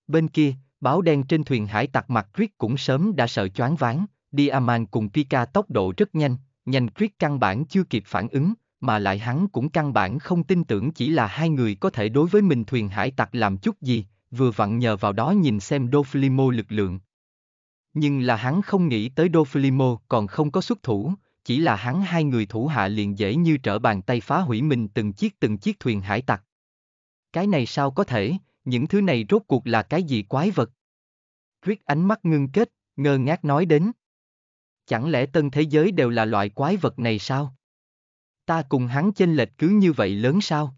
A: Bên kia, báo đen trên thuyền hải tặc mặt Rick cũng sớm đã sợ choáng váng, Diamant cùng Pika tốc độ rất nhanh, nhanh Rick căn bản chưa kịp phản ứng, mà lại hắn cũng căn bản không tin tưởng chỉ là hai người có thể đối với mình thuyền hải tặc làm chút gì, vừa vặn nhờ vào đó nhìn xem Doflimo lực lượng. Nhưng là hắn không nghĩ tới Doflimo còn không có xuất thủ, chỉ là hắn hai người thủ hạ liền dễ như trở bàn tay phá hủy mình từng chiếc từng chiếc thuyền hải tặc. Cái này sao có thể, những thứ này rốt cuộc là cái gì quái vật? Rick ánh mắt ngưng kết, ngơ ngác nói đến. Chẳng lẽ tân thế giới đều là loại quái vật này sao? ta cùng hắn chênh lệch cứ như vậy lớn sao?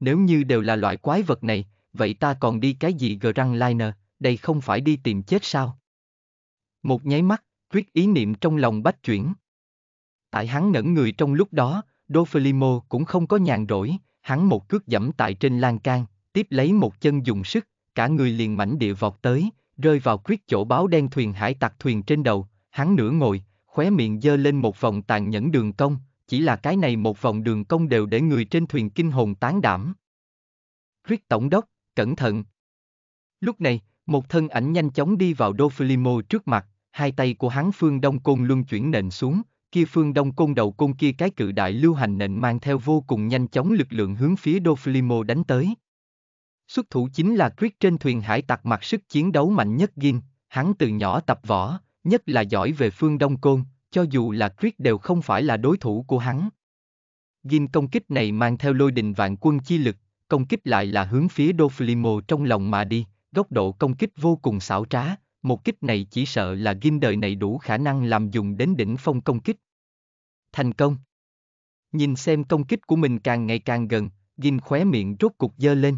A: Nếu như đều là loại quái vật này, vậy ta còn đi cái gì Grand Liner, đây không phải đi tìm chết sao? Một nháy mắt, quyết ý niệm trong lòng bách chuyển. Tại hắn ngẩn người trong lúc đó, Dofelimo cũng không có nhàn rỗi, hắn một cước dẫm tại trên lan can, tiếp lấy một chân dùng sức, cả người liền mảnh địa vọt tới, rơi vào quyết chỗ báo đen thuyền hải tặc thuyền trên đầu, hắn nửa ngồi, khóe miệng dơ lên một vòng tàn nhẫn đường cong, chỉ là cái này một vòng đường công đều để người trên thuyền kinh hồn tán đảm. Riết tổng đốc, cẩn thận. Lúc này, một thân ảnh nhanh chóng đi vào Dofilimo trước mặt, hai tay của hắn phương đông côn luân chuyển nền xuống, kia phương đông côn đầu côn kia cái cự đại lưu hành nền mang theo vô cùng nhanh chóng lực lượng hướng phía Dofilimo đánh tới. Xuất thủ chính là Rick trên thuyền hải tặc mặc sức chiến đấu mạnh nhất Gin, hắn từ nhỏ tập võ, nhất là giỏi về phương đông côn, cho dù là Creed đều không phải là đối thủ của hắn. Gin công kích này mang theo lôi đình vạn quân chi lực, công kích lại là hướng phía Doflimo trong lòng mà đi, góc độ công kích vô cùng xảo trá, một kích này chỉ sợ là Gin đời này đủ khả năng làm dùng đến đỉnh phong công kích. Thành công Nhìn xem công kích của mình càng ngày càng gần, Gin khóe miệng rốt cục dơ lên.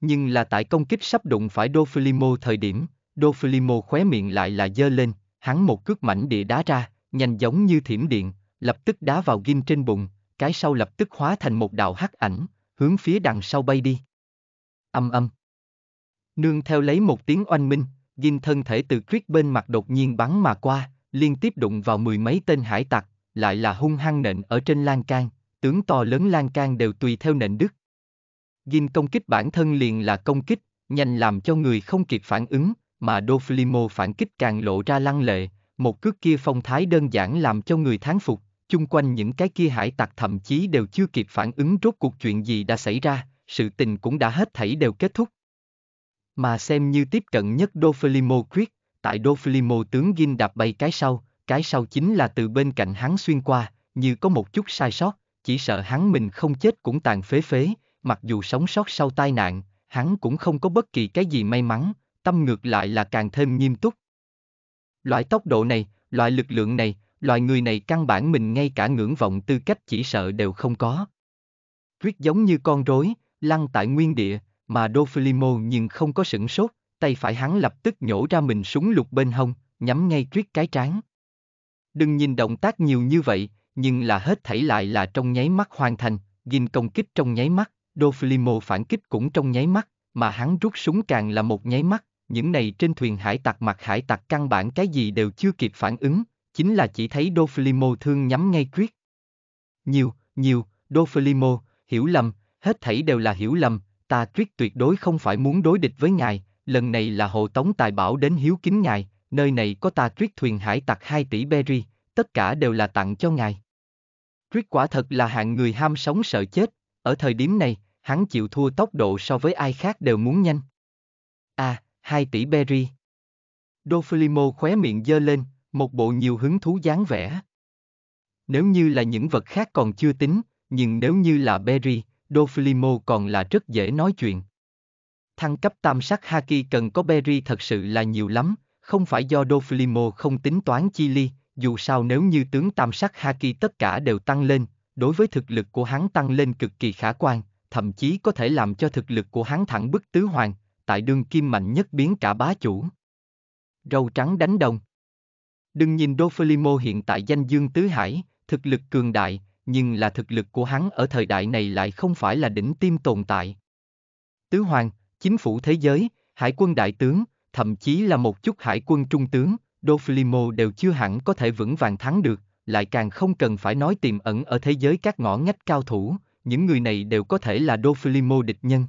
A: Nhưng là tại công kích sắp đụng phải Doflimo thời điểm, Doflimo khóe miệng lại là dơ lên, hắn một cước mảnh địa đá ra, nhanh giống như thiểm điện, lập tức đá vào ghim trên bụng, cái sau lập tức hóa thành một đạo hắc ảnh, hướng phía đằng sau bay đi. Âm âm. Nương theo lấy một tiếng oanh minh, ghim thân thể từ tuyết bên mặt đột nhiên bắn mà qua, liên tiếp đụng vào mười mấy tên hải tặc, lại là hung hăng nện ở trên lan can, tướng to lớn lan can đều tùy theo nện đứt. Ghim công kích bản thân liền là công kích, nhanh làm cho người không kịp phản ứng, mà Doflimo phản kích càng lộ ra lăng lệ, một cước kia phong thái đơn giản làm cho người thán phục, chung quanh những cái kia hải tặc thậm chí đều chưa kịp phản ứng rốt cuộc chuyện gì đã xảy ra, sự tình cũng đã hết thảy đều kết thúc. Mà xem như tiếp cận nhất Doflimo Creek, tại Doflimo tướng Gin đạp bay cái sau, cái sau chính là từ bên cạnh hắn xuyên qua, như có một chút sai sót, chỉ sợ hắn mình không chết cũng tàn phế phế, mặc dù sống sót sau tai nạn, hắn cũng không có bất kỳ cái gì may mắn, tâm ngược lại là càng thêm nghiêm túc. Loại tốc độ này, loại lực lượng này, loại người này căn bản mình ngay cả ngưỡng vọng tư cách chỉ sợ đều không có. Quyết giống như con rối, lăn tại nguyên địa, mà Dofilimo nhưng không có sửng sốt, tay phải hắn lập tức nhổ ra mình súng lục bên hông, nhắm ngay Quyết cái trán. Đừng nhìn động tác nhiều như vậy, nhưng là hết thảy lại là trong nháy mắt hoàn thành, ghin công kích trong nháy mắt, Dofilimo phản kích cũng trong nháy mắt, mà hắn rút súng càng là một nháy mắt, những này trên thuyền hải tặc mặt hải tặc căn bản cái gì đều chưa kịp phản ứng, chính là chỉ thấy Doflimo thương nhắm ngay quyết Nhiều, nhiều, Doflimo, hiểu lầm, hết thảy đều là hiểu lầm, ta quyết tuyệt đối không phải muốn đối địch với ngài, lần này là hộ tống tài bảo đến hiếu kính ngài, nơi này có ta quyết thuyền hải tặc 2 tỷ berry, tất cả đều là tặng cho ngài. quyết quả thật là hạng người ham sống sợ chết, ở thời điểm này, hắn chịu thua tốc độ so với ai khác đều muốn nhanh. À, 2 tỷ berry. Doflimo khóe miệng dơ lên, một bộ nhiều hứng thú dáng vẻ. Nếu như là những vật khác còn chưa tính, nhưng nếu như là berry, Doflimo còn là rất dễ nói chuyện. Thăng cấp tam sắc Haki cần có berry thật sự là nhiều lắm, không phải do Doflimo không tính toán chi ly, dù sao nếu như tướng tam sắc Haki tất cả đều tăng lên, đối với thực lực của hắn tăng lên cực kỳ khả quan, thậm chí có thể làm cho thực lực của hắn thẳng bức tứ hoàng, tại đương kim mạnh nhất biến cả bá chủ. Râu trắng đánh đồng. Đừng nhìn Dofilimo hiện tại danh dương tứ hải, thực lực cường đại, nhưng là thực lực của hắn ở thời đại này lại không phải là đỉnh tim tồn tại. Tứ Hoàng, chính phủ thế giới, hải quân đại tướng, thậm chí là một chút hải quân trung tướng, Dofilimo đều chưa hẳn có thể vững vàng thắng được, lại càng không cần phải nói tiềm ẩn ở thế giới các ngõ ngách cao thủ, những người này đều có thể là Dofilimo địch nhân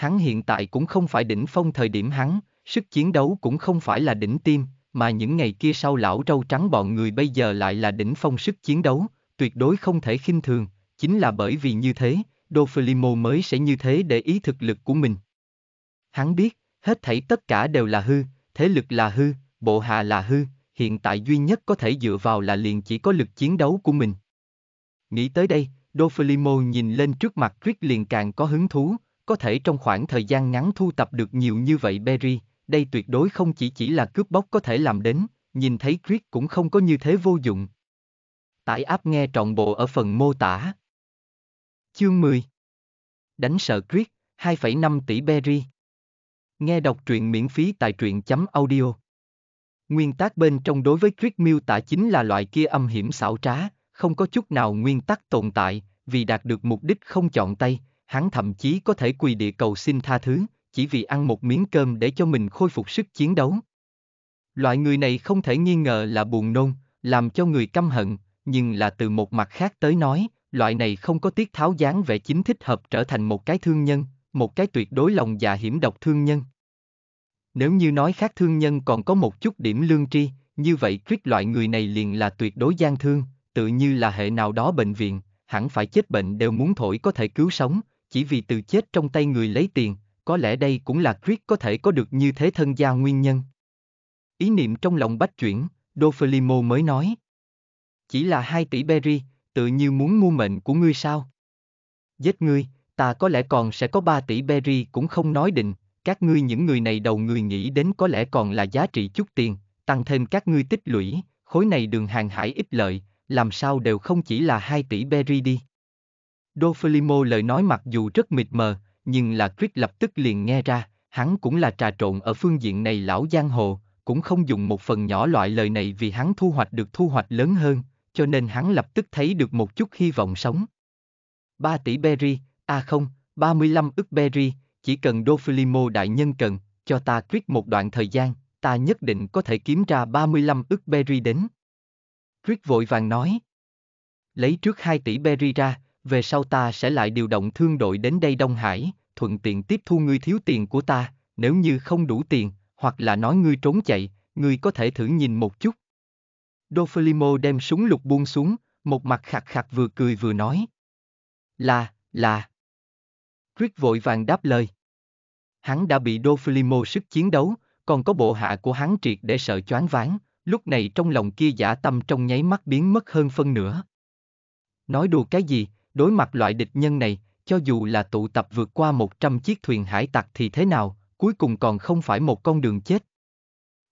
A: hắn hiện tại cũng không phải đỉnh phong thời điểm hắn, sức chiến đấu cũng không phải là đỉnh tim, mà những ngày kia sau lão trâu trắng bọn người bây giờ lại là đỉnh phong sức chiến đấu, tuyệt đối không thể khinh thường, chính là bởi vì như thế, Dofilimo mới sẽ như thế để ý thực lực của mình. Hắn biết, hết thảy tất cả đều là hư, thế lực là hư, bộ hạ là hư, hiện tại duy nhất có thể dựa vào là liền chỉ có lực chiến đấu của mình. Nghĩ tới đây, Dofilimo nhìn lên trước mặt Rick liền càng có hứng thú, có thể trong khoảng thời gian ngắn thu tập được nhiều như vậy berry, đây tuyệt đối không chỉ chỉ là cướp bóc có thể làm đến, nhìn thấy Chris cũng không có như thế vô dụng. Tải áp nghe trọn bộ ở phần mô tả. Chương 10 Đánh sợ Chris, 2,5 tỷ berry. Nghe đọc truyện miễn phí tại truyện.audio. chấm Nguyên tắc bên trong đối với Chris miêu tả chính là loại kia âm hiểm xảo trá, không có chút nào nguyên tắc tồn tại, vì đạt được mục đích không chọn tay, hắn thậm chí có thể quỳ địa cầu xin tha thứ, chỉ vì ăn một miếng cơm để cho mình khôi phục sức chiến đấu. Loại người này không thể nghi ngờ là buồn nôn, làm cho người căm hận, nhưng là từ một mặt khác tới nói, loại này không có tiết tháo dáng vẻ chính thích hợp trở thành một cái thương nhân, một cái tuyệt đối lòng dạ hiểm độc thương nhân. Nếu như nói khác thương nhân còn có một chút điểm lương tri, như vậy Triết loại người này liền là tuyệt đối gian thương, tự như là hệ nào đó bệnh viện, hẳn phải chết bệnh đều muốn thổi có thể cứu sống, chỉ vì từ chết trong tay người lấy tiền, có lẽ đây cũng là Chris có thể có được như thế thân gia nguyên nhân. Ý niệm trong lòng bách chuyển, Dofelimo mới nói. Chỉ là hai tỷ berry, tự như muốn mua mệnh của ngươi sao? Giết ngươi, ta có lẽ còn sẽ có ba tỷ berry cũng không nói định, các ngươi những người này đầu người nghĩ đến có lẽ còn là giá trị chút tiền, tăng thêm các ngươi tích lũy, khối này đường hàng hải ít lợi, làm sao đều không chỉ là hai tỷ berry đi. Đô lời nói mặc dù rất mịt mờ, nhưng là Tuyết lập tức liền nghe ra, hắn cũng là trà trộn ở phương diện này lão giang hồ, cũng không dùng một phần nhỏ loại lời này vì hắn thu hoạch được thu hoạch lớn hơn, cho nên hắn lập tức thấy được một chút hy vọng sống. 3 tỷ berry, à không, 35 ức berry, chỉ cần Dofilimo đại nhân cần, cho ta Tuyết một đoạn thời gian, ta nhất định có thể kiếm ra 35 ức berry đến. Tuyết vội vàng nói. Lấy trước 2 tỷ berry ra, về sau ta sẽ lại điều động thương đội đến đây Đông Hải, thuận tiện tiếp thu ngươi thiếu tiền của ta, nếu như không đủ tiền, hoặc là nói ngươi trốn chạy, ngươi có thể thử nhìn một chút. Dofelimo đem súng lục buông xuống, một mặt khạc khạc vừa cười vừa nói. Là, là. Rick vội vàng đáp lời. Hắn đã bị Dofelimo sức chiến đấu, còn có bộ hạ của hắn triệt để sợ choáng váng, lúc này trong lòng kia giả tâm trong nháy mắt biến mất hơn phân nửa. Nói đùa cái gì, đối mặt loại địch nhân này, cho dù là tụ tập vượt qua 100 chiếc thuyền hải tặc thì thế nào, cuối cùng còn không phải một con đường chết.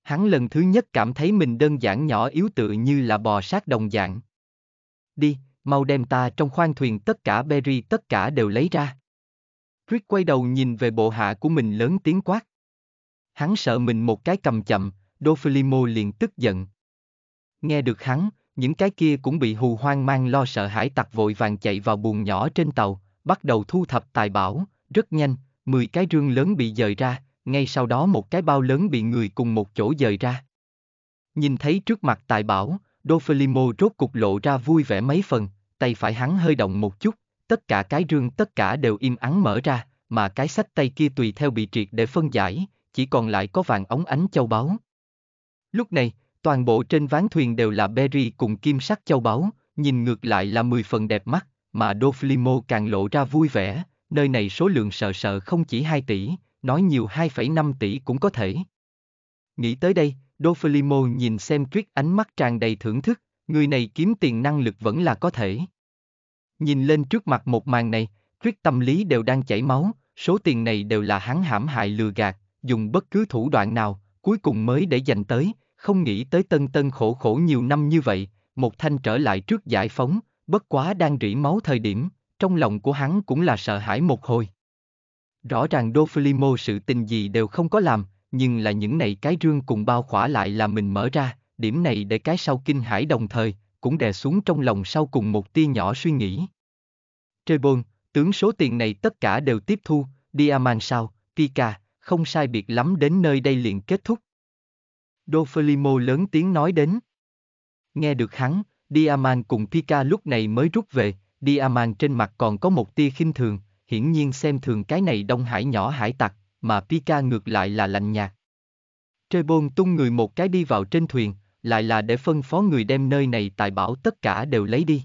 A: Hắn lần thứ nhất cảm thấy mình đơn giản nhỏ yếu tự như là bò sát đồng dạng. Đi, mau đem ta trong khoang thuyền tất cả berry tất cả đều lấy ra. Rick quay đầu nhìn về bộ hạ của mình lớn tiếng quát. Hắn sợ mình một cái cầm chậm, Dofilimo liền tức giận. Nghe được hắn, những cái kia cũng bị hù hoang mang lo sợ hãi tặc vội vàng chạy vào buồng nhỏ trên tàu, bắt đầu thu thập tài bảo, rất nhanh, 10 cái rương lớn bị dời ra, ngay sau đó một cái bao lớn bị người cùng một chỗ dời ra. Nhìn thấy trước mặt tài bảo, Dofelimo rốt cục lộ ra vui vẻ mấy phần, tay phải hắn hơi động một chút, tất cả cái rương tất cả đều im ắng mở ra, mà cái sách tay kia tùy theo bị triệt để phân giải, chỉ còn lại có vàng ống ánh châu báu. Lúc này, toàn bộ trên ván thuyền đều là berry cùng kim sắc châu báu, nhìn ngược lại là mười phần đẹp mắt, mà Doflimo càng lộ ra vui vẻ, nơi này số lượng sợ sợ không chỉ 2 tỷ, nói nhiều 2,5 tỷ cũng có thể. Nghĩ tới đây, Doflimo nhìn xem tuyết ánh mắt tràn đầy thưởng thức, người này kiếm tiền năng lực vẫn là có thể. Nhìn lên trước mặt một màn này, tuyết tâm lý đều đang chảy máu, số tiền này đều là hắn hãm hại lừa gạt, dùng bất cứ thủ đoạn nào, cuối cùng mới để dành tới, không nghĩ tới tân tân khổ khổ nhiều năm như vậy, một thanh trở lại trước giải phóng, bất quá đang rỉ máu thời điểm, trong lòng của hắn cũng là sợ hãi một hồi. Rõ ràng Dofilimo sự tình gì đều không có làm, nhưng là những này cái rương cùng bao khỏa lại là mình mở ra, điểm này để cái sau kinh hải đồng thời, cũng đè xuống trong lòng sau cùng một tia nhỏ suy nghĩ. Trebon, tướng số tiền này tất cả đều tiếp thu, Diamant sao, Pika, không sai biệt lắm đến nơi đây liền kết thúc, Dofelimo lớn tiếng nói đến. Nghe được hắn, Diaman cùng Pika lúc này mới rút về, Diaman trên mặt còn có một tia khinh thường, hiển nhiên xem thường cái này Đông Hải nhỏ hải tặc, mà Pika ngược lại là lạnh nhạt. Trebon tung người một cái đi vào trên thuyền, lại là để phân phó người đem nơi này tài bảo tất cả đều lấy đi.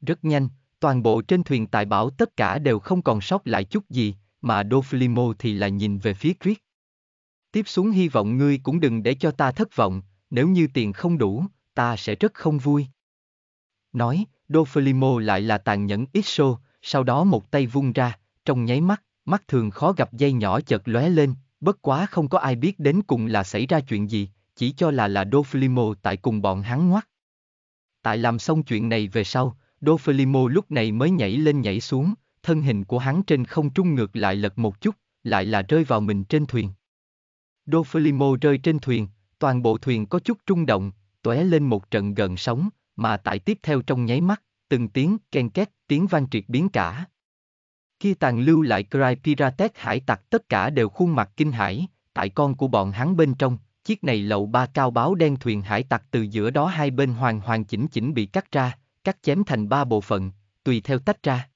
A: Rất nhanh, toàn bộ trên thuyền tài bảo tất cả đều không còn sót lại chút gì, mà Doflimo thì là nhìn về phía Krieg. Tiếp xuống hy vọng ngươi cũng đừng để cho ta thất vọng, nếu như tiền không đủ, ta sẽ rất không vui. Nói, Dofilimo lại là tàn nhẫn ít xô, sau đó một tay vung ra, trong nháy mắt, mắt thường khó gặp dây nhỏ chợt lóe lên, bất quá không có ai biết đến cùng là xảy ra chuyện gì, chỉ cho là là Dofilimo tại cùng bọn hắn ngoắt. Tại làm xong chuyện này về sau, Dofilimo lúc này mới nhảy lên nhảy xuống, thân hình của hắn trên không trung ngược lại lật một chút, lại là rơi vào mình trên thuyền. Dofilimo rơi trên thuyền, toàn bộ thuyền có chút trung động, tóe lên một trận gần sóng, mà tại tiếp theo trong nháy mắt, từng tiếng ken két, tiếng vang triệt biến cả. Khi tàn lưu lại Cry Pirates hải tặc tất cả đều khuôn mặt kinh hãi, tại con của bọn hắn bên trong, chiếc này lậu ba cao báo đen thuyền hải tặc từ giữa đó hai bên hoàn hoàn chỉnh chỉnh bị cắt ra, cắt chém thành ba bộ phận, tùy theo tách ra.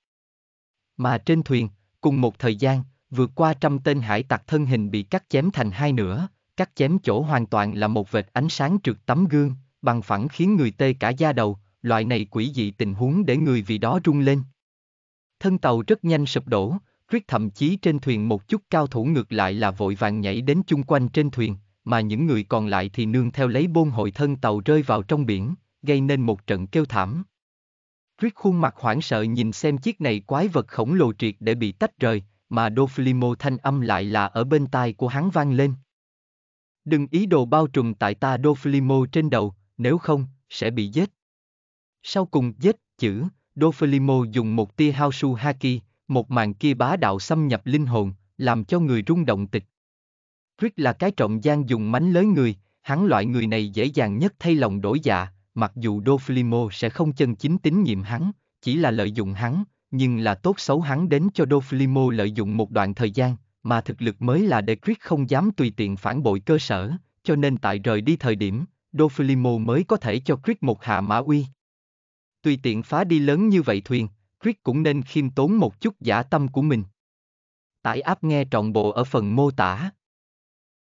A: Mà trên thuyền, cùng một thời gian, Vượt qua trăm tên hải tặc thân hình bị cắt chém thành hai nửa, cắt chém chỗ hoàn toàn là một vệt ánh sáng trượt tấm gương, bằng phẳng khiến người tê cả da đầu, loại này quỷ dị tình huống để người vì đó rung lên. Thân tàu rất nhanh sụp đổ, Rick thậm chí trên thuyền một chút cao thủ ngược lại là vội vàng nhảy đến chung quanh trên thuyền, mà những người còn lại thì nương theo lấy bôn hội thân tàu rơi vào trong biển, gây nên một trận kêu thảm. Rick khuôn mặt hoảng sợ nhìn xem chiếc này quái vật khổng lồ triệt để bị tách rời, mà Doflimo thanh âm lại là ở bên tai của hắn vang lên. Đừng ý đồ bao trùm tại ta Doflimo trên đầu, nếu không, sẽ bị giết. Sau cùng giết, chữ, Doflimo dùng một tia hao su haki, một màn kia bá đạo xâm nhập linh hồn, làm cho người rung động tịch. Rick là cái trọng gian dùng mánh lới người, hắn loại người này dễ dàng nhất thay lòng đổi dạ, mặc dù Doflimo sẽ không chân chính tín nhiệm hắn, chỉ là lợi dụng hắn, nhưng là tốt xấu hắn đến cho Doflimo lợi dụng một đoạn thời gian, mà thực lực mới là để không dám tùy tiện phản bội cơ sở, cho nên tại rời đi thời điểm, Doflimo mới có thể cho Chris một hạ mã uy. Tùy tiện phá đi lớn như vậy thuyền, Chris cũng nên khiêm tốn một chút giả tâm của mình. Tải áp nghe trọn bộ ở phần mô tả.